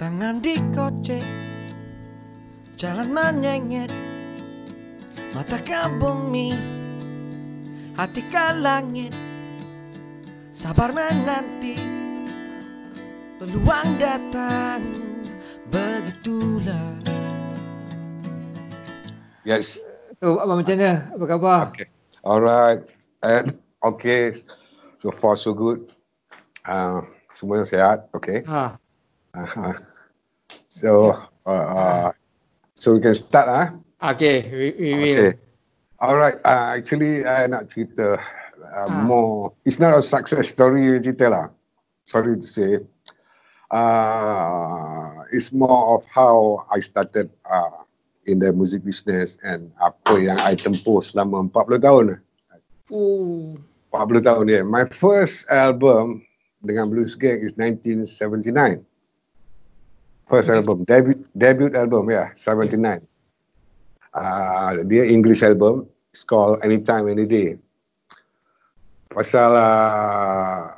Tangan di koce, Jalan menyengit Mata kampung mi Hati ke langit Sabar menanti Peluang datang Begitulah Yes So, apa macam mana? Apa khabar? Okay. Alright And, Okay So far so good uh, Semua sehat Okay ha. Aha. So, uh, uh, so we can start ah. Huh? Okay, we, we okay. will. Alright, uh, actually, I nak cerita uh, ha. more. It's not a success story, cerita lah. Sorry to say. Uh, it's more of how I started uh, in the music business and apa yang I tempoh selama 40 tahun. Ooh. 40 tahun, yeah. My first album dengan Blues Gang is 1979. First okay. album, debut debut album ya, yeah, 79. Yeah. Uh, dia English album, it's called Anytime Any Day. Pasal uh,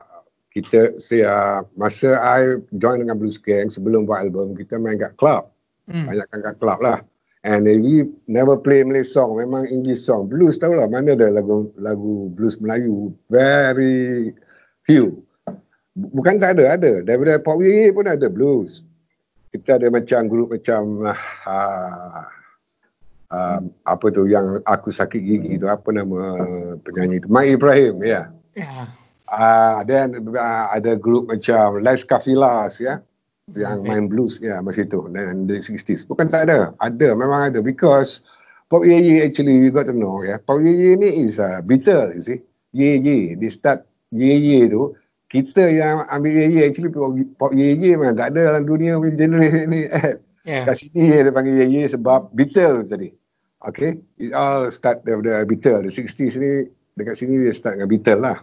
kita saya uh, masa I join dengan Blues Gang sebelum buat album, kita main kat club. Mm. Banyak kan kat club lah. And we never play Malay song, memang English song. Blues tahu lah, mana ada lagu lagu blues Melayu. Very few. Bukan tak ada, ada. Daripada Pop pun ada blues. Mm kita ada macam grup macam uh, uh, apa tu yang aku sakit gigi tu apa nama penyanyi tu Mai Ibrahim ya yeah. Ya. yeah. Uh, then uh, ada grup macam Les Kafilas ya yeah, yang main blues ya yeah, masa itu dan the 60s bukan tak ada ada memang ada because Pop Ye Ye actually you got to know ya yeah. Pop Ye Ye ni is a uh, Beatles you see Ye Ye they start Ye Ye tu kita yang ambil ye actually pop ye ye memang tak ada dalam dunia punya genre ni kan? yeah. kat sini dia panggil ye sebab Beatle tadi okay it all start daripada Beatle the 60s ni dekat sini dia start dengan Beatle lah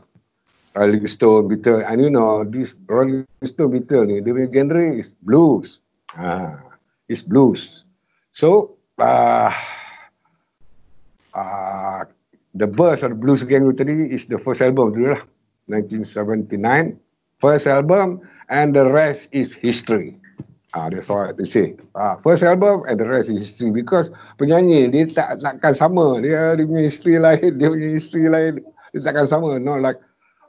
Rolling Stone, Beatle and you know this Rolling Stone, Beatle ni dia punya genre is blues ah, it's blues so ah, ah, the birth of the blues gang tadi is the first album tu lah 1979, first album, and the rest is history. Ah, uh, that's all I have to say. Uh, first album and the rest is history because penyanyi dia tak takkan sama. Dia dia punya history lain, dia punya history lain. Dia takkan sama. No like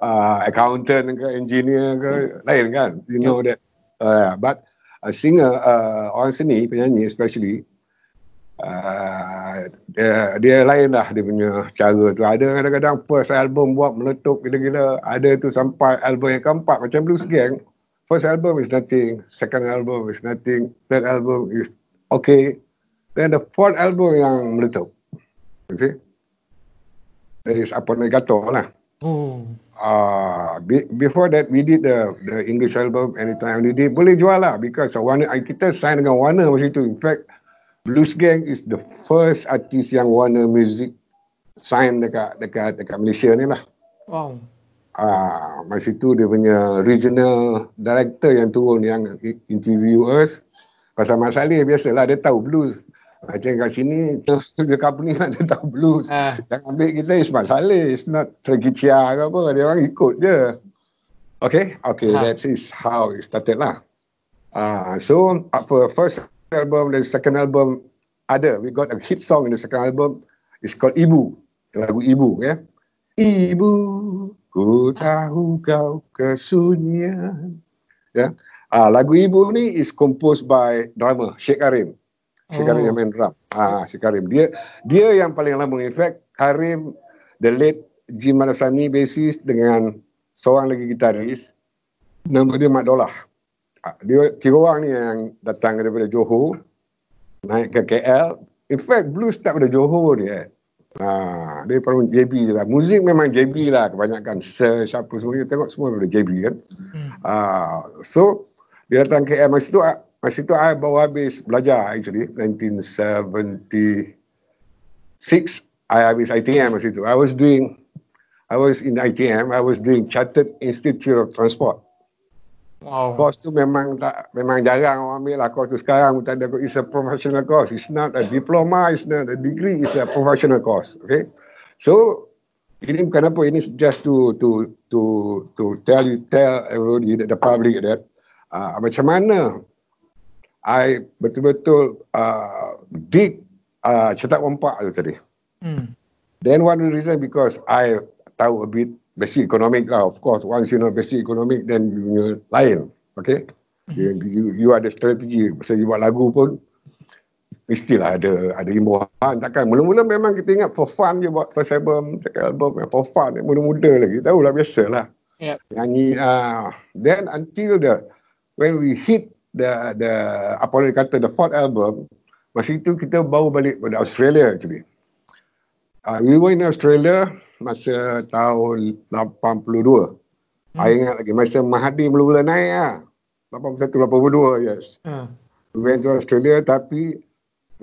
uh, accountant ke engineer ke yeah. lain kan. You yeah. know that. Uh, but a singer uh, ah, on seni penyanyi especially Ah, dia, dia lain lah dia punya cara tu. Ada kadang-kadang first album buat meletup gila-gila. Ada tu sampai album yang keempat macam Blues Gang. First album is nothing. Second album is nothing. Third album is okay. Then the fourth album yang meletup. You see? That is Apa Negato lah. Oh. Uh, be, before that we did the the English album anytime we did boleh jual lah because Warner kita sign dengan Warner masa itu in fact Blues Gang is the first artist yang Warner Music sign dekat dekat dekat Malaysia ni lah. Wow. Ah, masa tu dia punya regional director yang turun yang interview us. Pasal Mat Saleh biasalah dia tahu blues. Macam kat sini, tu dia company kan dia tahu blues. Uh. Yang ambil kita is Mat Saleh. It's not Tregicia ke apa. Dia orang ikut je. Okay, okay, ha. that is how it started lah. Ah, uh, so, for first first album dan second album ada. We got a hit song in the second album. It's called Ibu. Lagu Ibu, ya. Yeah? Ibu, ku tahu kau kesunyian. Ya. Yeah? Uh, lagu Ibu ni is composed by drummer Sheikh Karim. Sheikh Karim oh. yang main drum. Ah, uh, Sheikh Karim. Dia dia yang paling lama mengefek Karim the late Jim Manasani bassist dengan seorang lagi gitaris nama dia Mat Dolah. Ah, dia tiga orang ni yang datang daripada Johor naik ke KL in fact blues start daripada Johor dia eh. ha, dia perlu JB je lah muzik memang JB lah kebanyakan Sir siapa semua dia tengok semua daripada JB kan ha, so dia datang KL masa tu masa tu I baru habis belajar actually 1976 I habis ITM masa tu I was doing I was in ITM I was doing Chartered Institute of Transport Wow. Course tu memang tak memang jarang orang ambil lah course tu sekarang tak ada it's a professional course it's not a diploma it's not a degree it's a professional course okay so ini bukan apa ini just to to to to tell you tell everybody the public that uh, macam mana I betul-betul uh, dig uh, cetak wampak tu tadi hmm. then one reason because I tahu a bit basic economic lah of course once you know basic economic then you punya lain okay you, you, you ada strategi pasal you buat lagu pun istilah ada ada imbuhan takkan mula-mula memang kita ingat for fun je buat first album second album ya, for fun muda-muda lagi tahu lah biasa lah yep. Ya. nyanyi uh, then until the when we hit the the apa orang kata the fourth album masa itu kita bawa balik pada Australia actually uh, we were in Australia masa tahun 82. Hmm. I ingat lagi masa Mahathir mula-mula naik ah. 81 82 yes. Hmm. We went to Australia tapi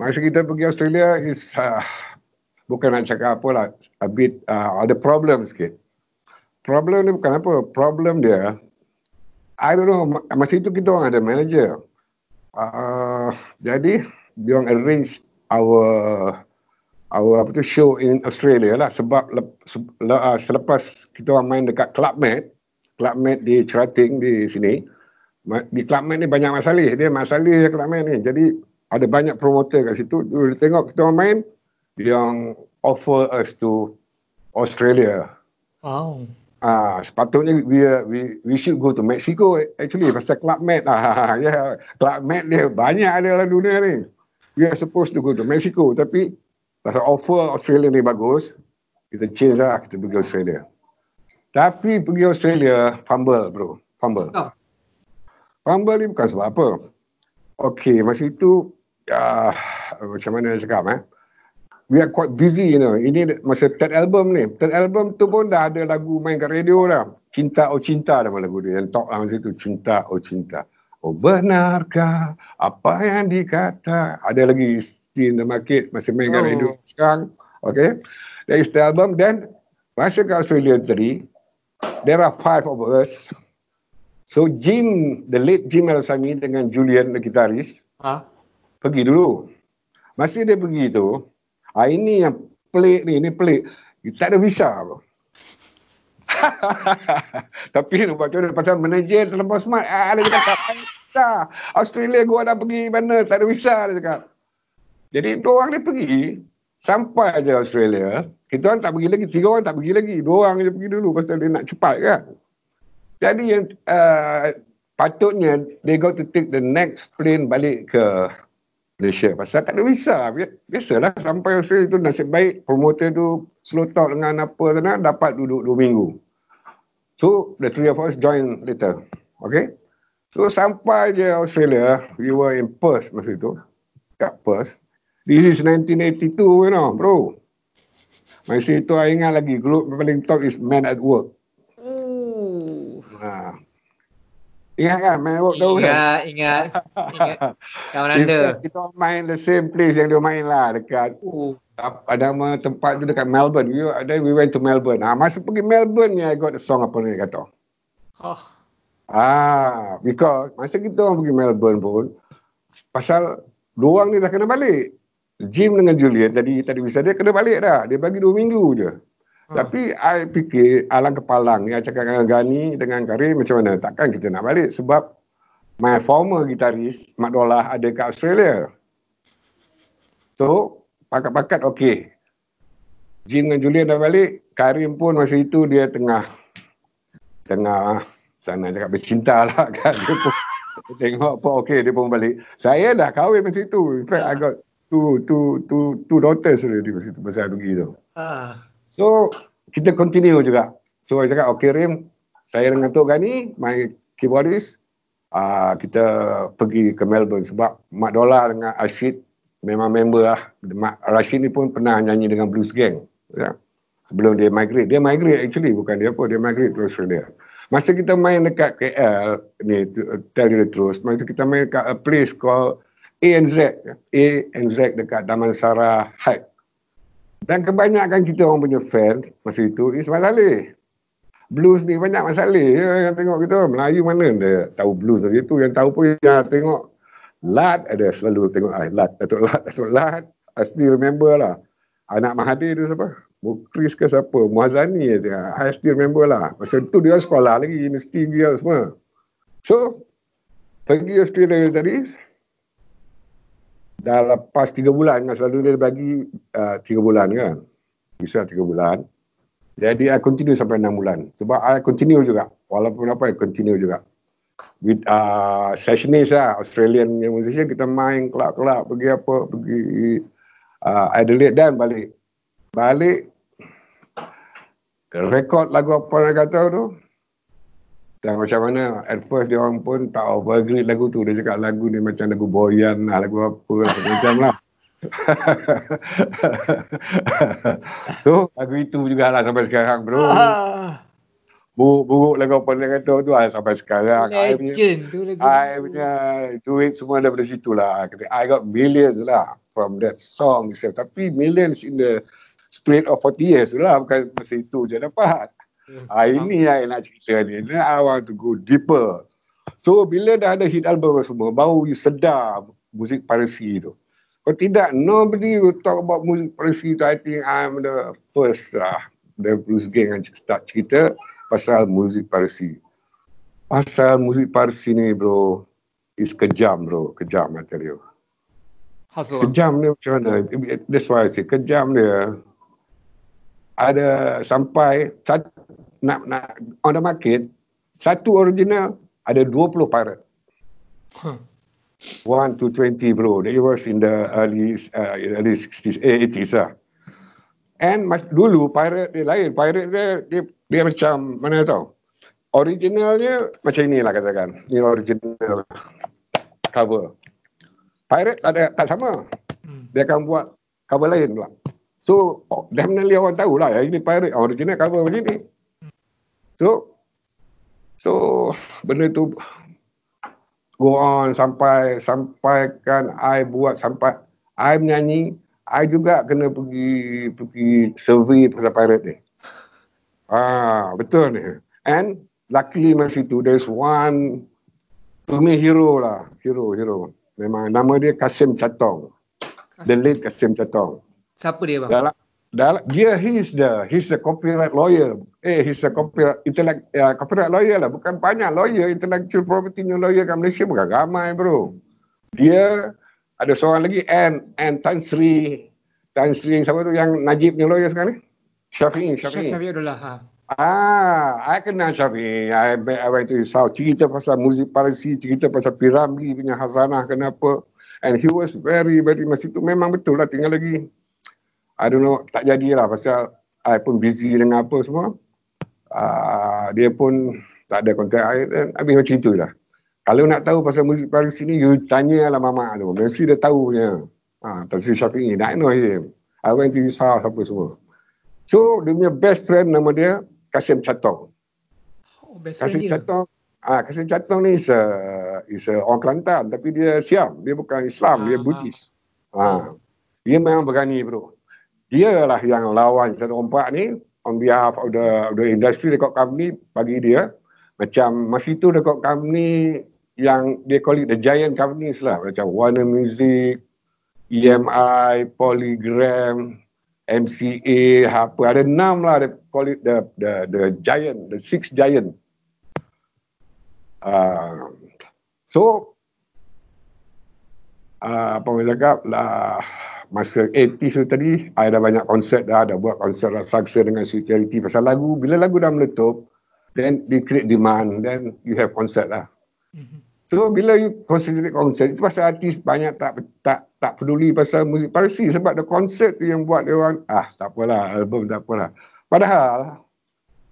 masa kita pergi Australia is uh, bukan nak cakap apa lah a bit uh, ada problem sikit. Problem ni bukan apa, problem dia I don't know, masa itu kita orang ada manager. Uh, jadi, dia orang arrange our uh, apa tu show in Australia lah sebab ah, selepas kita orang main dekat Club Med, Club Med di Cerating di sini. Di Club Med ni banyak masalah, dia masalah je Club Med ni. Jadi ada banyak promoter kat situ. Dia tengok kita orang main yang offer us to Australia. Wow. Ah, uh, sepatutnya we, we we should go to Mexico actually pasal Club Med lah. yeah, Club Med dia banyak ada dalam dunia ni. We are supposed to go to Mexico tapi Pasal offer Australia ni bagus, kita cheers lah, kita pergi Australia. Tapi pergi Australia, fumble bro, fumble. Oh. Fumble ni bukan sebab apa. Okay, masa itu, uh, macam mana nak cakap eh. We are quite busy you know, ini masa third album ni. Third album tu pun dah ada lagu main kat radio lah. Cinta Oh Cinta nama lagu dia, yang talk lah masa tu, Cinta Oh Cinta. Oh benarkah apa yang dikata? Ada lagi still in the market masa main kat oh. radio sekarang okay There is the album then masa kat Australia tadi there are five of us so Jim the late Jim Alsami dengan Julian the guitarist ha? pergi dulu masa dia pergi tu ha, ini yang pelik ni ini pelik tak ada visa bro. Tapi lepas tu pasal manager terlalu smart. Ah, dia cakap, Australia gua dah pergi mana, tak ada visa dia cakap. Jadi dua orang dia pergi sampai aja Australia. Kita orang tak pergi lagi. Tiga orang tak pergi lagi. Dua orang je pergi dulu pasal dia nak cepat kan. Jadi yang uh, patutnya they go to take the next plane balik ke Malaysia. Pasal tak ada visa. Biasalah sampai Australia tu nasib baik promoter tu slow talk dengan apa sana dapat duduk dua minggu. So the three of us join later. Okay. So sampai je Australia, we were in Perth masa itu. Kat Perth. This is 1982, you know, bro. Masa itu, saya ingat lagi, group paling top is Man at Work. Hmm. Ha. Ingat kan, Man at Work tahu kan? Ya, ingat. Kawan anda. Kita main the same place yang dia main lah, dekat. Ooh. Ada nama tempat tu dekat Melbourne. We, then we went to Melbourne. Ha, masa pergi Melbourne ni, I got the song apa ni kata. Oh. Ah, because masa kita orang pergi Melbourne pun, pasal dua orang ni dah kena balik. Jim dengan Julian tadi tadi bisa dia kena balik dah. Dia bagi dua minggu je. Hmm. Tapi I fikir alang kepalang ni cakap dengan Gani dengan Karim macam mana takkan kita nak balik sebab my former gitaris Mak Dolah ada kat Australia. So pakat-pakat okey. Jim dengan Julian dah balik, Karim pun masa itu dia tengah tengah ah, sana cakap bercinta lah kan. Dia pun, tengok apa okey dia pun balik. Saya dah kahwin masa itu. In fact I got tu tu tu tu doktor sudah di situ besar pergi tu. Ha. So kita continue juga. So saya cakap okey Rim, saya dengan Tok Gani, my keyboardist, uh, kita pergi ke Melbourne sebab Mak Dola dengan Ashid memang member lah. Mak Rashid ni pun pernah nyanyi dengan Blues Gang. Ya. Sebelum dia migrate. Dia migrate actually bukan dia apa. Dia migrate terus Australia. Masa kita main dekat KL, ni tell you the truth, masa kita main dekat a place called A A Z, ANZ Z dekat Damansara Haid dan kebanyakan kita orang punya fans masa itu Ismail Saleh blues ni banyak masalah ya, yang tengok kita Melayu mana dia tahu blues dari itu yang tahu pun yang tengok Lat ada selalu tengok ah, Lat Datuk Lat Datuk Lat I still remember lah anak Mahathir tu siapa Mukris ke siapa Muazani dia. I still remember lah masa tu dia sekolah lagi universiti dia semua so pergi Australia tadi dah lepas tiga bulan kan selalu dia bagi uh, tiga bulan kan bisa tiga bulan jadi I continue sampai enam bulan sebab I continue juga walaupun apa I continue juga with uh, sessionist lah Australian musician kita main kelab-kelab pergi apa pergi uh, Adelaide dan balik balik rekod lagu apa nak kata tu dan macam mana at first dia orang pun tak overgrid lagu tu. Dia cakap lagu ni macam lagu Boyan lah, lagu apa lah, macam lah. so lagu itu juga lah sampai sekarang bro. Ah. Buruk-buruk lagu apa dia kata tu lah sampai sekarang. Legend I I punya duit semua daripada situ lah. I got millions lah from that song itself. Tapi millions in the spirit of 40 years tu lah. Bukan masa itu je dapat. Ha, ini yang nak cerita ni. I want to go deeper. So bila dah ada hit album semua, baru you sedar muzik parasi itu. Kalau tidak, nobody will talk about muzik Parisi itu. I think I'm the first lah. The Bruce Gang yang start cerita pasal muzik Parisi. Pasal muzik Parisi ni bro, is kejam bro. Kejam I tell Kejam ni macam mana? That's why I say kejam dia. Ada sampai, nak nak on the market satu original ada 20 pirate. Huh. 1 to twenty bro. It was in the early uh, early 60s, eh, 80 lah. And mas, dulu pirate dia lain. Pirate dia, dia, dia macam mana tau. Originalnya macam inilah katakan. Ini original cover. Pirate ada, tak sama. Hmm. Dia akan buat cover lain pula. So oh, definitely orang tahulah ya, ini pirate original cover macam ni. So, so benda tu go on sampai sampaikan I buat sampai I menyanyi, I juga kena pergi pergi survey pasal pirate ni. Ah, betul ni. And luckily masa tu there's one to me hero lah, hero hero. Memang nama dia Kasim Chatong. The late Kasim Chatong. Siapa dia bang? Dalam, dia he's the he's the copyright lawyer. Eh he's a copyright intellect uh, copyright lawyer lah bukan banyak lawyer intellectual property new lawyer kat Malaysia bukan ramai bro. Dia ada seorang lagi and and Tan Sri Tan Sri yang siapa tu yang Najib ni lawyer sekarang ni? Syafiq Syafiq. Syafiq adalah ha. Ah, I kenal Syafiq. I, I went to his house. Cerita pasal muzik parisi, cerita pasal Piramli punya hazanah kenapa. And he was very, very, masih tu memang betul lah tinggal lagi. I don't know, tak jadilah pasal I pun busy dengan apa semua. Uh, dia pun tak ada kontak I dan habis macam itulah. Kalau nak tahu pasal muzik baru sini, you tanya lah mama tu. Mesti dia tahu punya. Ha, ah, Tansi Syafiq ni, I know him. I went to his house, apa semua. So, dia punya best friend nama dia, Kasim Chatong. Oh, Kasim Chatong, ah, ha, Kasim Chatong ni is a, is a orang Kelantan. Tapi dia Siam. Dia bukan Islam, ah, dia Buddhist. Ah. Ha. Dia memang berani bro dia lah yang lawan satu empat ni on behalf of the, of the industry dekat company bagi dia macam masih tu dekat company yang dia call it the giant companies lah macam Warner Music EMI, Polygram, MCA, apa ada enam lah dia call it the the the giant, the six giant. Uh, so uh, apa yang saya cakap lah masa 80s tu tadi I dah banyak konsert dah dah buat konsert raksasa dengan security pasal lagu bila lagu dah meletup then they create demand then you have concert lah mm-hmm. so bila you concentrate concert itu pasal artis banyak tak tak tak peduli pasal muzik parsi sebab the concert tu yang buat dia orang ah tak apalah album tak apalah padahal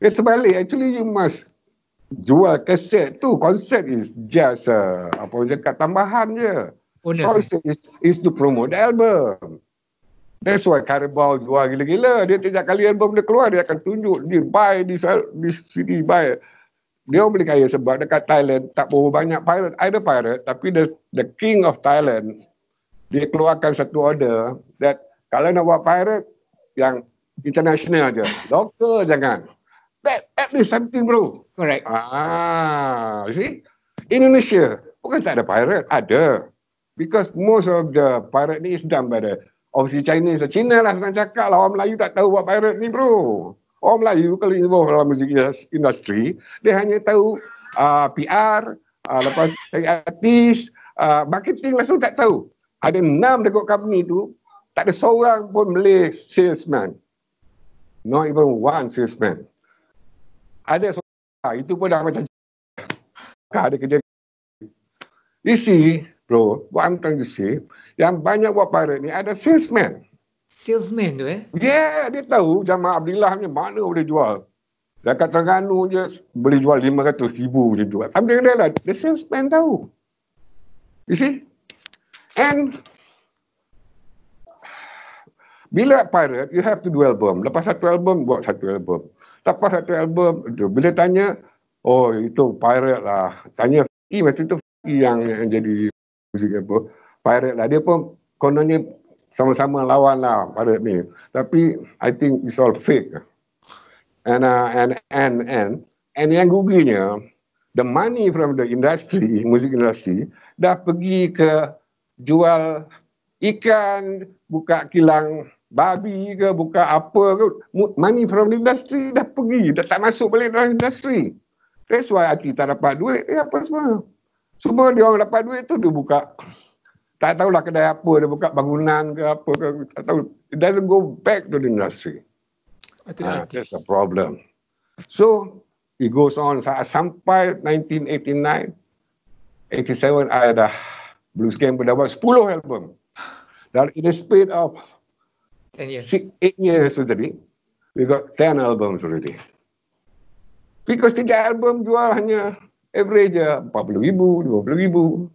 dia eh, terbalik actually you must jual kaset tu concert is just uh, apa orang cakap tambahan je Concert is, is to promote the album. That's why Carabao jual gila-gila. Dia tiap kali album dia keluar, dia akan tunjuk. Dia buy di this CD, buy. Dia orang beli kaya sebab dekat Thailand tak berapa banyak pirate. Ada pirate, tapi the, the king of Thailand, dia keluarkan satu order that kalau nak buat pirate, yang international aja. Local jangan. That at least something bro. Correct. Ah, see? Indonesia, bukan tak ada pirate. Ada because most of the pirate ni is done by the obviously Chinese. China lah senang cakap lah, orang Melayu tak tahu buat pirate ni bro. Orang Melayu kalau involved dalam music industry, dia hanya tahu uh, ah, PR, uh, ah, lepas cari artis, uh, marketing langsung tak tahu. Ada enam dekat company tu, tak ada seorang pun boleh salesman. Not even one salesman. Ada seorang, itu pun dah macam ada kerja. You see, Bro, what I'm trying to say, yang banyak buat pirate ni ada salesman. Salesman tu eh? Yeah, dia tahu Jamal Abdullah ni mana boleh jual. Dekat Terengganu je boleh jual RM500,000 boleh jual. Tapi dia lah, the salesman tahu. You see? And bila pirate, you have to do album. Lepas satu album, buat satu album. Lepas satu album, tu, bila tanya, oh itu pirate lah. Tanya F***i e, macam tu F***i e yang, yang jadi Singapura Pirate lah. Dia pun kononnya sama-sama lawan lah pada ni. Tapi I think it's all fake. And uh, and and and and yang ruginya the money from the industry, music industry dah pergi ke jual ikan, buka kilang babi ke, buka apa ke. Money from the industry dah pergi. Dah tak masuk balik dalam industry. That's why Ati tak dapat duit. Eh, apa semua. Semua dia orang dapat duit tu dia buka. Tak tahulah kedai apa dia buka bangunan ke apa ke tak tahu. It doesn't go back to the industry. Ah, ah that's the problem. So it goes on sampai 1989 87 ada Blues game berdapat 10 album. Dan in the speed of 10 years. 8 years already, we got 10 albums already. Because 3 album jual hanya average ya, RM40,000, RM20,000.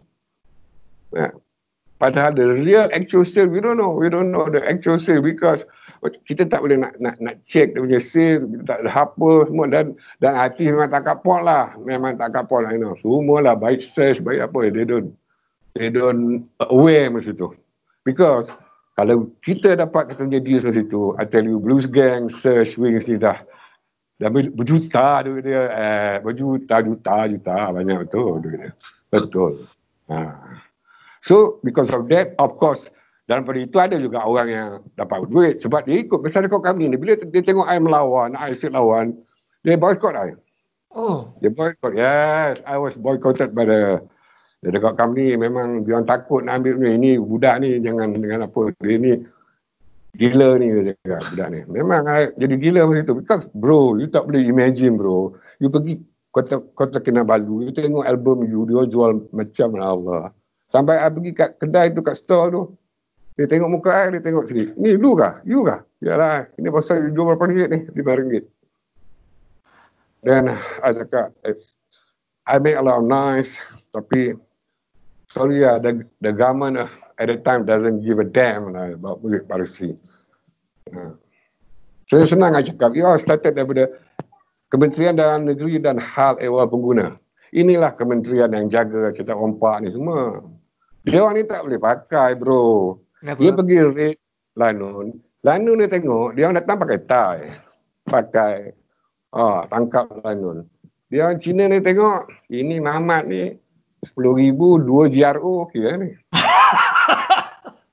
Padahal the real actual sale, we don't know. We don't know the actual sale because kita tak boleh nak nak, nak check dia punya sale, kita tak ada apa semua dan dan hati memang tak kapal lah. Memang tak kapal lah, you know. Semua lah, baik search, baik apa, they don't they don't aware masa tu. Because kalau kita dapat kita punya deals masa tu, I tell you, Blues Gang, Search, Wings ni dah dah berjuta duit dia eh, berjuta juta juta banyak betul duit dia betul ha. so because of that of course dalam pada itu ada juga orang yang dapat duit sebab dia ikut besar rekod kami ni bila dia tengok saya melawan saya sit lawan dia boycott saya oh dia boycott yes I was boycotted by the dia dekat company memang dia orang takut nak ambil ni ini budak ni jangan dengan apa dia ni gila ni dia cakap budak ni memang I jadi gila macam tu because bro you tak boleh imagine bro you pergi kota kota kena kinabalu you tengok album you dia jual macam lah Allah sampai I pergi kat kedai tu kat stall tu dia tengok muka I dia tengok sini ni lu kah you kah yalah ini pasal you jual berapa ringgit ni rm ringgit. dan I cakap I make a lot of nice tapi So yeah, the the government uh, at the time doesn't give a damn lah about music piracy. yeah. Uh, so, senang aja, cakap, oh, all started daripada Kementerian Dalam Negeri dan Hal Ewa Pengguna. Inilah kementerian yang jaga kita ompak ni semua. Dia orang ni tak boleh pakai bro. Kenapa? Dia pergi raid Lanun. Lanun ni tengok, dia orang datang pakai tie. Pakai ah, tangkap Lanun. Dia orang Cina ni tengok, ini Mamat ni sepuluh ribu dua GRO okey kan ni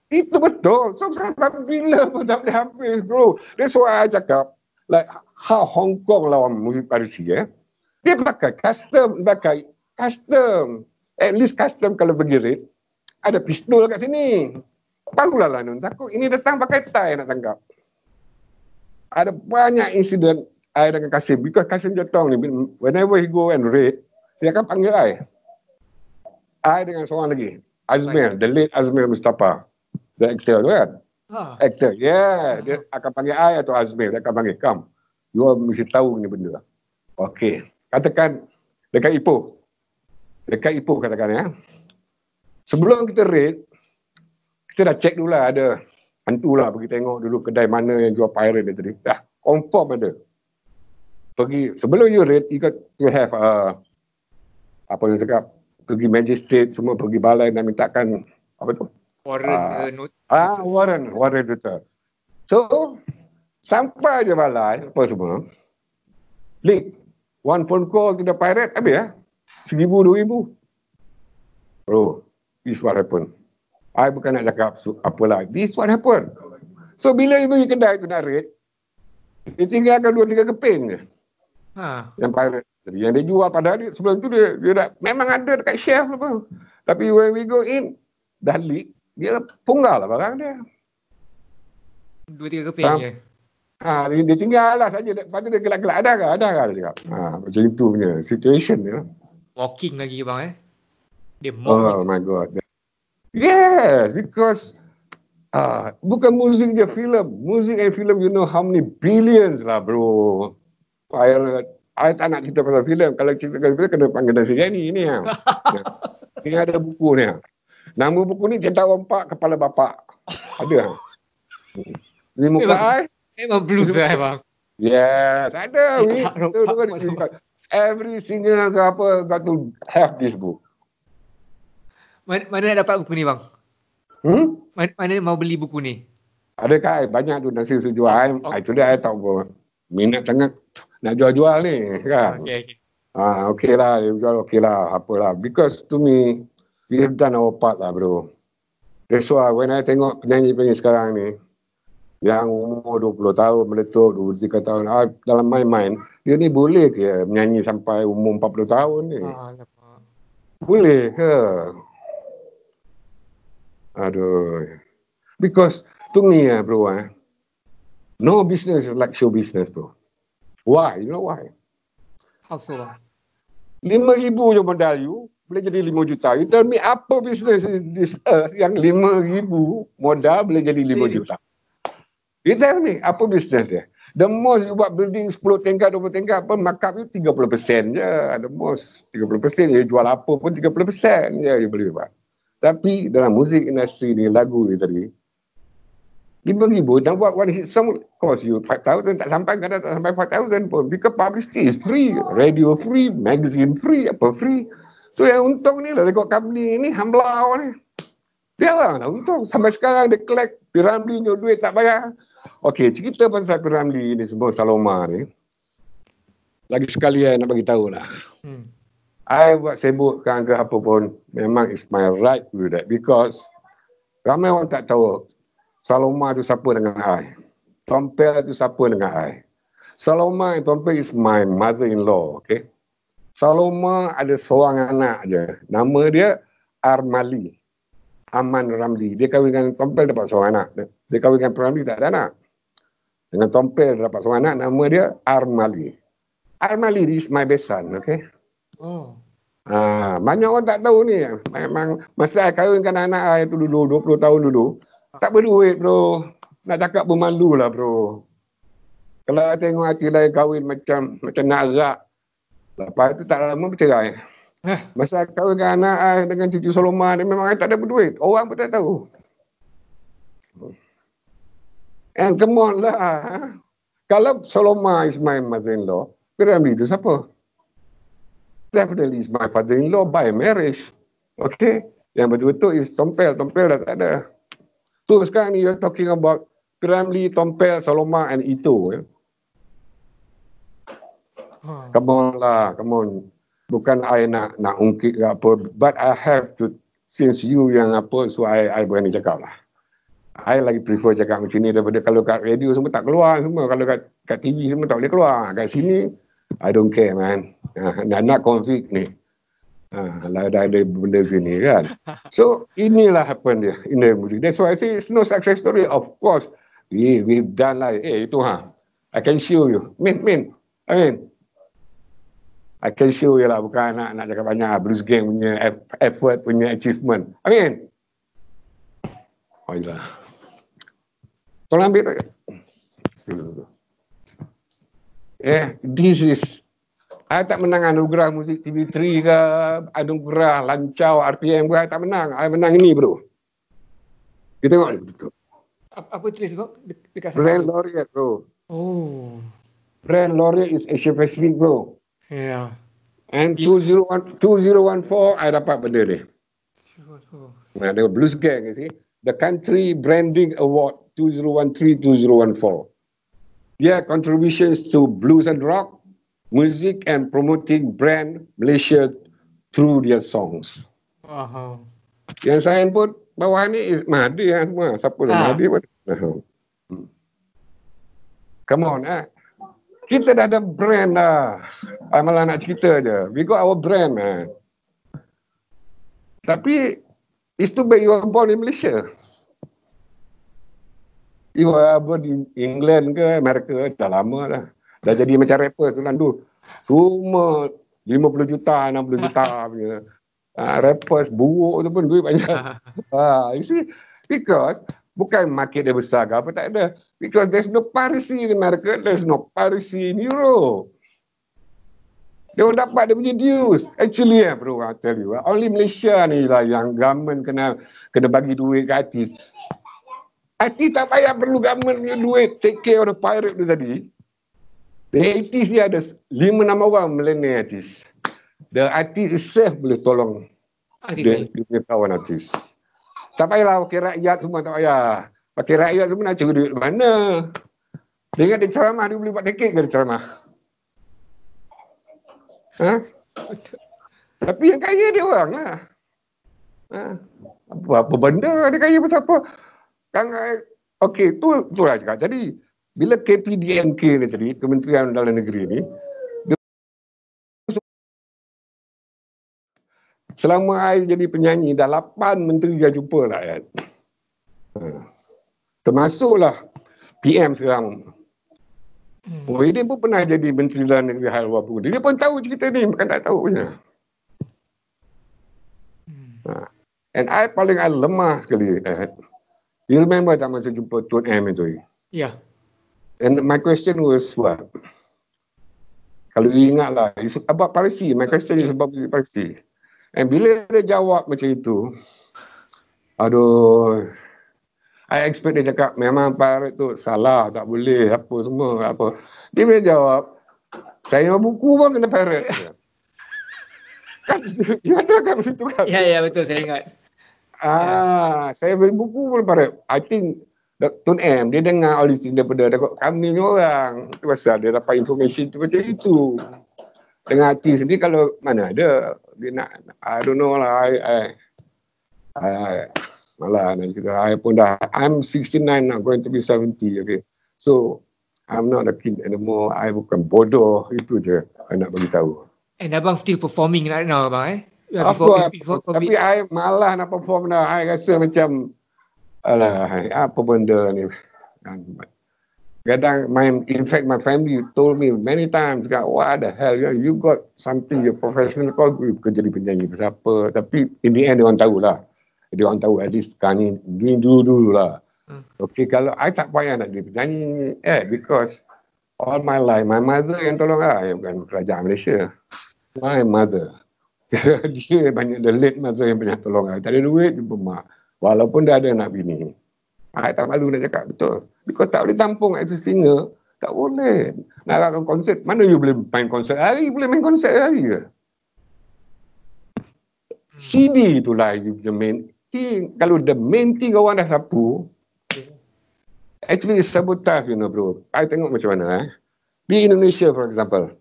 itu betul so sampai bila pun tak boleh habis bro that's why I cakap like how Hong Kong lawan muzik Parisi eh dia pakai custom pakai custom at least custom kalau pergi raid ada pistol kat sini Tanggulah lah nun takut ini datang pakai tie nak tangkap ada banyak insiden I dengan Kasim because Kasim jatuh ni whenever he go and raid dia akan panggil I I dengan seorang lagi. Azmir, the late Azmir Mustafa. The actor tu kan? Ha. Actor, yeah. Ha. Dia akan panggil I atau Azmir. Dia akan panggil, come. You all mesti tahu ni benda. Okay. Katakan dekat Ipoh. Dekat Ipoh katakan ya. Sebelum kita read, kita dah check dulu lah ada hantu lah pergi tengok dulu kedai mana yang jual pirate dia tadi. Dah confirm ada. Pergi, sebelum you read, you got to have a, uh, apa yang cakap, pergi magistrate semua pergi balai dan mintakan apa tu Warren, uh, ah uh, warrant duta so sampai je balai apa semua leak one phone call to the pirate habis ya seribu dua ribu bro this what happen I bukan nak cakap so, apalah this what happen so bila you pergi kedai tu narik dia tinggalkan dua tiga keping je Ha. Yang pilot. Jadi yang dia jual pada hari sebelum tu dia dia dah memang ada dekat chef apa. Tapi when we go in dah leak, dia punggal lah barang dia. Dua tiga keping Sam- je. Ha, dia, dia tinggal lah saja. Lepas tu dia gelak-gelak. Ada ke? Ada ke? Ha, macam itu punya situation dia. Walking lagi bang eh. Dia oh dia. my god. Yes, because uh, bukan muzik je, film. Muzik and film, you know how many billions lah bro pilot. Saya ah, tak nak cerita pasal filem. Kalau cerita pasal filem, kena panggil Dasi Jani. Ini ya. ini ada buku ni. Nama buku ni cerita rompak kepala bapak. Ada. Ini muka saya. Memang blues lah, eh, bang. Yes, ada. Cerita rompak Every single apa, got to have this book. Mana, mana dapat buku ni, bang? Hmm? Mana, mau beli buku ni? Ada Adakah? Banyak tu nasi sejual. Okay. Oh. Itu dia, saya tahu. Minat sangat nak jual-jual ni kan. Okay, okay. Ha, okay lah, dia jual okay lah, apalah. Because to me, we have done our part lah bro. That's why when I tengok penyanyi-penyanyi sekarang ni, yang umur 20 tahun meletup, 23 tahun, I, ah, dalam my mind, dia ni boleh ke menyanyi sampai umur 40 tahun ni? Ah, boleh ke? Aduh. Because to me ya bro, eh, no business is like show business bro. Yeah. Why? You know why? How lah. so? ribu je modal you, boleh jadi lima juta. You tell me apa bisnes yang lima ribu modal boleh jadi lima juta. You tell me apa business dia. The most you buat building 10 tingkat, 20 tingkat pun markup you 30% je. The most 30% you jual apa pun 30% je you boleh buat. Tapi dalam music industri ni, lagu ni tadi, RM5,000 nak buat what it sound cost you RM5,000 tak sampai kadang tak sampai RM5,000 pun because publicity is free radio free magazine free apa free so yang untung ni lah dekat company ni hamla ni dia lah nak untung sampai sekarang dia collect piramli ni duit tak bayar ok cerita pasal piramli ni sebut Saloma ni lagi sekali saya nak bagi tahu lah hmm. I buat sebutkan ke apa pun memang it's my right to do that because ramai orang tak tahu Saloma tu siapa dengan I? Tompel tu siapa dengan I? Saloma and Tompel is my mother-in-law, okay? Saloma ada seorang anak je. Nama dia Armali. Aman Ramli. Dia kahwin dengan Tompel dapat seorang anak. Dia kahwin dengan Ramli tak ada anak. Dengan Tompel dapat seorang anak. Nama dia Armali. Armali is my best son, okay? Oh. Ah, banyak orang tak tahu ni. Memang masa saya kahwinkan anak saya tu dulu, 20 tahun dulu. Tak berduit bro. Nak cakap pun malu lah bro. Kalau tengok hati lain kahwin macam macam nak rak. Lepas tu tak lama bercerai. Eh. Masa kahwin dengan anak dengan cucu Solomon dia memang tak ada berduit. Orang pun tak tahu. And come on lah. Ha? Kalau Soloma is my mother-in-law, Piram itu siapa? Definitely is my father-in-law by marriage. Okay? Yang betul-betul is Tompel. Tompel dah tak ada. Tu sekarang ni you're talking about Kremli, Tompel, Saloma and Ito. Eh? Come on lah, come on. Bukan I nak nak ungkit ke apa. But I have to, since you yang apa, so I, I berani cakap lah. I lagi prefer cakap macam ni daripada kalau kat radio semua tak keluar semua. Kalau kat, kat TV semua tak boleh keluar. Kat sini, I don't care man. Ah, nak nak konflik ni. Ha, lah, dah ada benda sini kan. So inilah happen dia ini the That's why I say it's no success story. Of course, we we done like, lah. eh itu ha. I can show you. Min, min. I mean, I can show you lah. Bukan nak, nak cakap banyak lah. Blues gang punya effort, punya achievement. I mean. Oh, lah. Tolong ambil. Hmm. Eh, yeah, this is saya tak menang anugerah muzik TV3 ke, anugerah Lancau RTM ke, saya tak menang. Saya menang ini, bro. Kita tengok ni, Apa, apa tulis, bro? Brand Laureate, bro. Oh. Brand Laureate is Asia Pacific, bro. Yeah. And 2014, 2014, I dapat benda ni. Nah, ada Blues Gang, ni see. The Country Branding Award 2013-2014. Yeah, contributions to blues and rock, music and promoting brand Malaysia through their songs. Wow. Yang saya pun bawah ni is eh, Mahdi kan semua. Siapa ha. Mahdi pun. Hmm. Come on eh. Kita dah ada brand lah. I malah nak cerita je. We got our brand lah. Tapi it's too bad you are born in Malaysia. You are born in England ke Amerika dah lama dah dah jadi macam rapper tu Landu semua 50 juta 60 juta punya ha, rapper buruk tu pun duit banyak ha, you see because bukan market dia besar ke apa tak ada because there's no parity in America there's no parity in Europe dia orang dapat dia punya dues. Actually eh bro, I tell you. Eh, only Malaysia ni lah yang government kena kena bagi duit ke artis. Artis tak payah perlu government punya duit take care of the pirate tu tadi. The artist dia ada lima nama orang millennial artist. The artist itself boleh tolong dia punya kawan artist. Tak payahlah wakil rakyat semua tak payah. Wakil rakyat semua nak cari duit mana. Dia ingat dia ceramah, dia boleh buat dekit ke dia ceramah? Ha? Tapi yang kaya dia orang lah. Ha? Apa, apa benda dia kaya pasal apa? Kan, eh, okay, tu, tu lah cakap. Jadi, bila KPDNK ni tadi, Kementerian Dalam Negeri ni, selama saya jadi penyanyi, dah lapan menteri dah jumpa lah kan. Ha. Termasuklah PM sekarang. Hmm. Oh, dia pun pernah jadi Menteri Dalam Negeri Hal Wabu. Dia pun tahu cerita ni, bukan tak tahu punya. Hmm. Ha. And I paling I lemah sekali. Eh. You remember tak masa jumpa tuan M itu? Ya. Yeah. And my question was what? Kalau you ingat lah, it's about parsi. My question is about music And bila dia jawab macam itu, aduh, I expect dia cakap, memang parrot tu salah, tak boleh, apa semua, apa. Dia boleh jawab, saya memang buku pun kena parrot. kan, you ada kan situ kan? Ya, yeah, ya, yeah, betul, saya ingat. Ah, yeah. saya beli buku pun parrot. I think Tun M dia dengar all this daripada dekat kami ni orang. Pasal dia dapat information tu macam itu. Dengan hati sendiri kalau mana ada dia nak I don't know lah I I, I, I malah nak cakap I pun dah I'm 69 now going to be 70 okay. So I'm not a kid anymore. I bukan bodoh itu je I nak bagi tahu. And abang still performing right now abang eh? Yeah, of course. tapi I malah nak perform dah. I rasa macam Alah, apa benda ni? Kadang, my, in fact, my family told me many times, kat, what the hell, you, you got something, your professional, kau you kerja di penyanyi ke siapa. Tapi, in the end, dia orang tahulah. Dia orang tahu, at least, kan, ni dulu-dulu lah. Hmm. Okay, kalau I tak payah nak jadi penyanyi, eh, because all my life, my mother yang tolong lah, bukan kerajaan Malaysia. My mother. dia banyak the late mother yang banyak tolong lah. Tak ada duit, jumpa mak. Walaupun dia ada anak bini. Saya ah, tak malu nak cakap betul. Kau tak boleh tampung as a Tak boleh. Nak harapkan konsert. Mana you boleh main konsert hari? Boleh main konsert hari ke? CD itulah the main thing. Kalau the main thing orang dah sapu, actually sabotage you know bro. Saya tengok macam mana eh. Di Indonesia for example,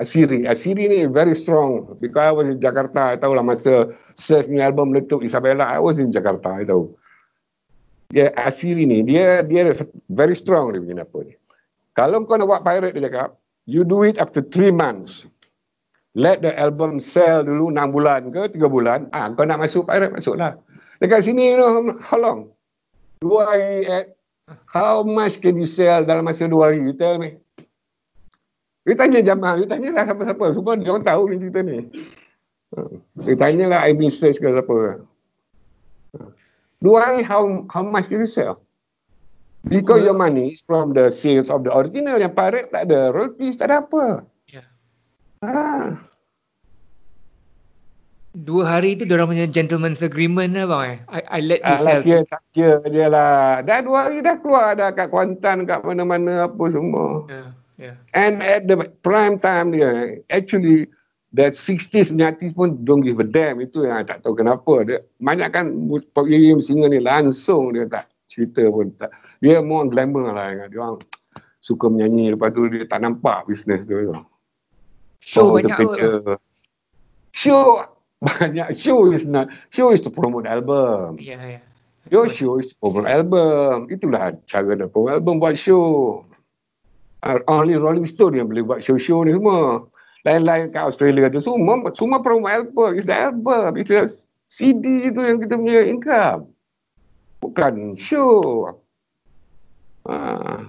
Asiri. Asiri ni very strong. Because I was in Jakarta, I tahu lah masa surf ni album letup Isabella, I was in Jakarta, I tahu. Dia Asiri ni, dia dia very strong dia bikin apa ni. Kalau kau nak buat pirate dia cakap, you do it after three months. Let the album sell dulu 6 bulan ke 3 bulan. Ah, kau nak masuk pirate, masuklah. Dekat sini, you know, how long? Dua hari at, how much can you sell dalam masa dua hari? You tell me. Dia tanya Jamal, dia tanya lah siapa-siapa. Semua dia orang tahu ni cerita ni. Ha. Dia tanya lah IB Search ke siapa. Dua hari, how, how much you sell? Because your money is from the sales of the original. Yang parek tak ada royalties, tak ada apa. Yeah. Ha. Dua hari tu orang punya gentleman's agreement lah bang eh. I, I let you ah, sell. Alah, saja je lah. Dah dua hari dah keluar dah kat Kuantan, kat mana-mana apa semua. Yeah. Yeah. And at the prime time dia, actually that 60s punya artis pun don't give a damn. Itu yang tak tahu kenapa. Dia, banyak kan Pop Yim Singer ni langsung dia tak cerita pun. Tak. Dia more glamour lah. Dia orang suka menyanyi. Lepas tu dia tak nampak bisnes tu. Show Show banyak Show banyak show is not show is to promote album. Yeah, yeah. Your show is to promote album. Itulah cara nak promote album buat show uh, ah, only ah, Rolling Stone yang boleh buat show-show ni semua. Lain-lain kat Australia tu semua semua promo album is the album. It's a CD tu yang kita punya income. Bukan show. Uh.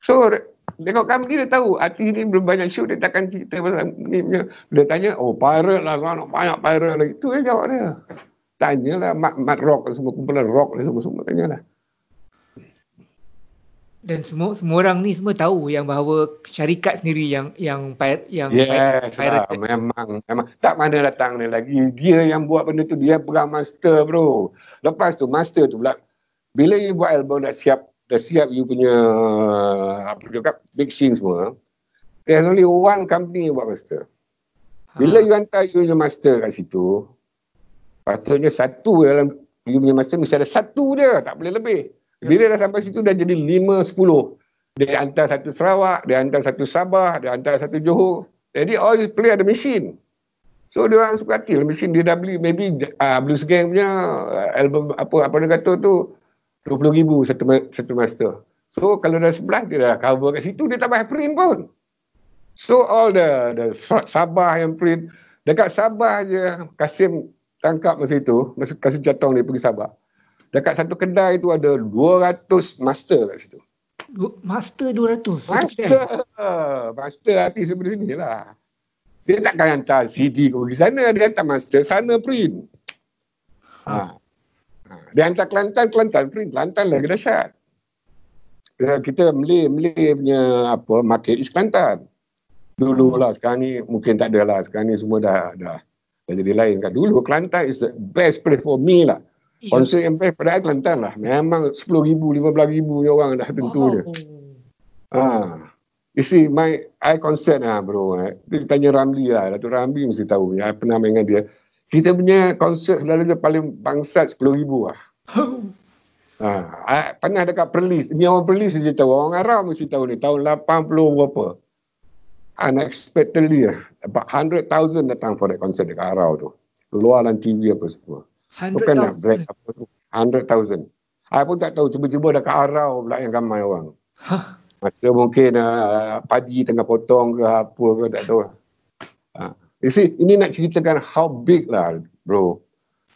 So tengok kami ni dia tahu artis ni belum banyak show dia takkan cerita pasal ni punya. Dia tanya, "Oh, pirate lah, nak banyak pirate lagi." Tu je jawab dia. Tanyalah mat, mat rock semua kumpulan rock ni semua-semua tanyalah dan semua semua orang ni semua tahu yang bahawa syarikat sendiri yang yang pirate yang yes, pirate lah, memang memang tak mana datang ni lagi dia yang buat benda tu dia pegang master bro lepas tu master tu pula bila dia buat album dah siap dah siap you punya uh, apa juga big mixing semua there's only one company yang buat master bila ha. you hantar you punya master kat situ patutnya satu dalam you punya master mesti ada satu dia tak boleh lebih bila dah sampai situ dah jadi lima sepuluh. Dia hantar satu Sarawak, dia hantar satu Sabah, dia hantar satu Johor. Jadi all these player ada mesin. So dia orang suka hati lah mesin dia dah beli maybe uh, ah, Blues Gang punya ah, album apa apa dia kata tu 20,000 satu satu master. So kalau dah sebelah dia dah cover kat situ dia tak print pun. So all the the Sabah yang print dekat Sabah je Kasim tangkap masa itu masa Kasim Jatong dia pergi Sabah. Dekat satu kedai tu ada 200 master kat situ. Master 200? Master. Master hati daripada sini lah. Dia takkan hantar CD ke pergi sana. Dia hantar master sana print. Ha. Ha. ha. Dia hantar Kelantan, Kelantan print. Kelantan lagi dahsyat. Ya, kita Malay, Malay punya apa, market is Kelantan. Dulu lah sekarang ni mungkin tak ada lah. Sekarang ni semua dah, dah, dah jadi lain. Dulu Kelantan is the best place for me lah. Konsep yeah. impact pada Kelantan lah. Memang 10 ribu, 15 ribu je orang dah tentu oh. dia. Oh. Ah. You see, my, I concern lah bro. Eh. tanya Ramli lah. Datuk Ramli mesti tahu. Ya. pernah main dengan dia. Kita punya konsert selalunya paling bangsat 10 ribu lah. Oh. Ah. pernah dekat Perlis. Ni orang Perlis mesti tahu. Orang Arab mesti tahu ni. Tahun 80 berapa. Unexpectedly lah. About 100,000 datang for that concert dekat Arab tu. Keluar dalam TV apa semua. Bukan lah, black apa tu. thousand. I pun tak tahu. Cuba-cuba dah kat Arau pula yang ramai orang. Huh? Masa mungkin uh, padi tengah potong ke apa ke tak tahu. Uh, you see, ini nak ceritakan how big lah bro.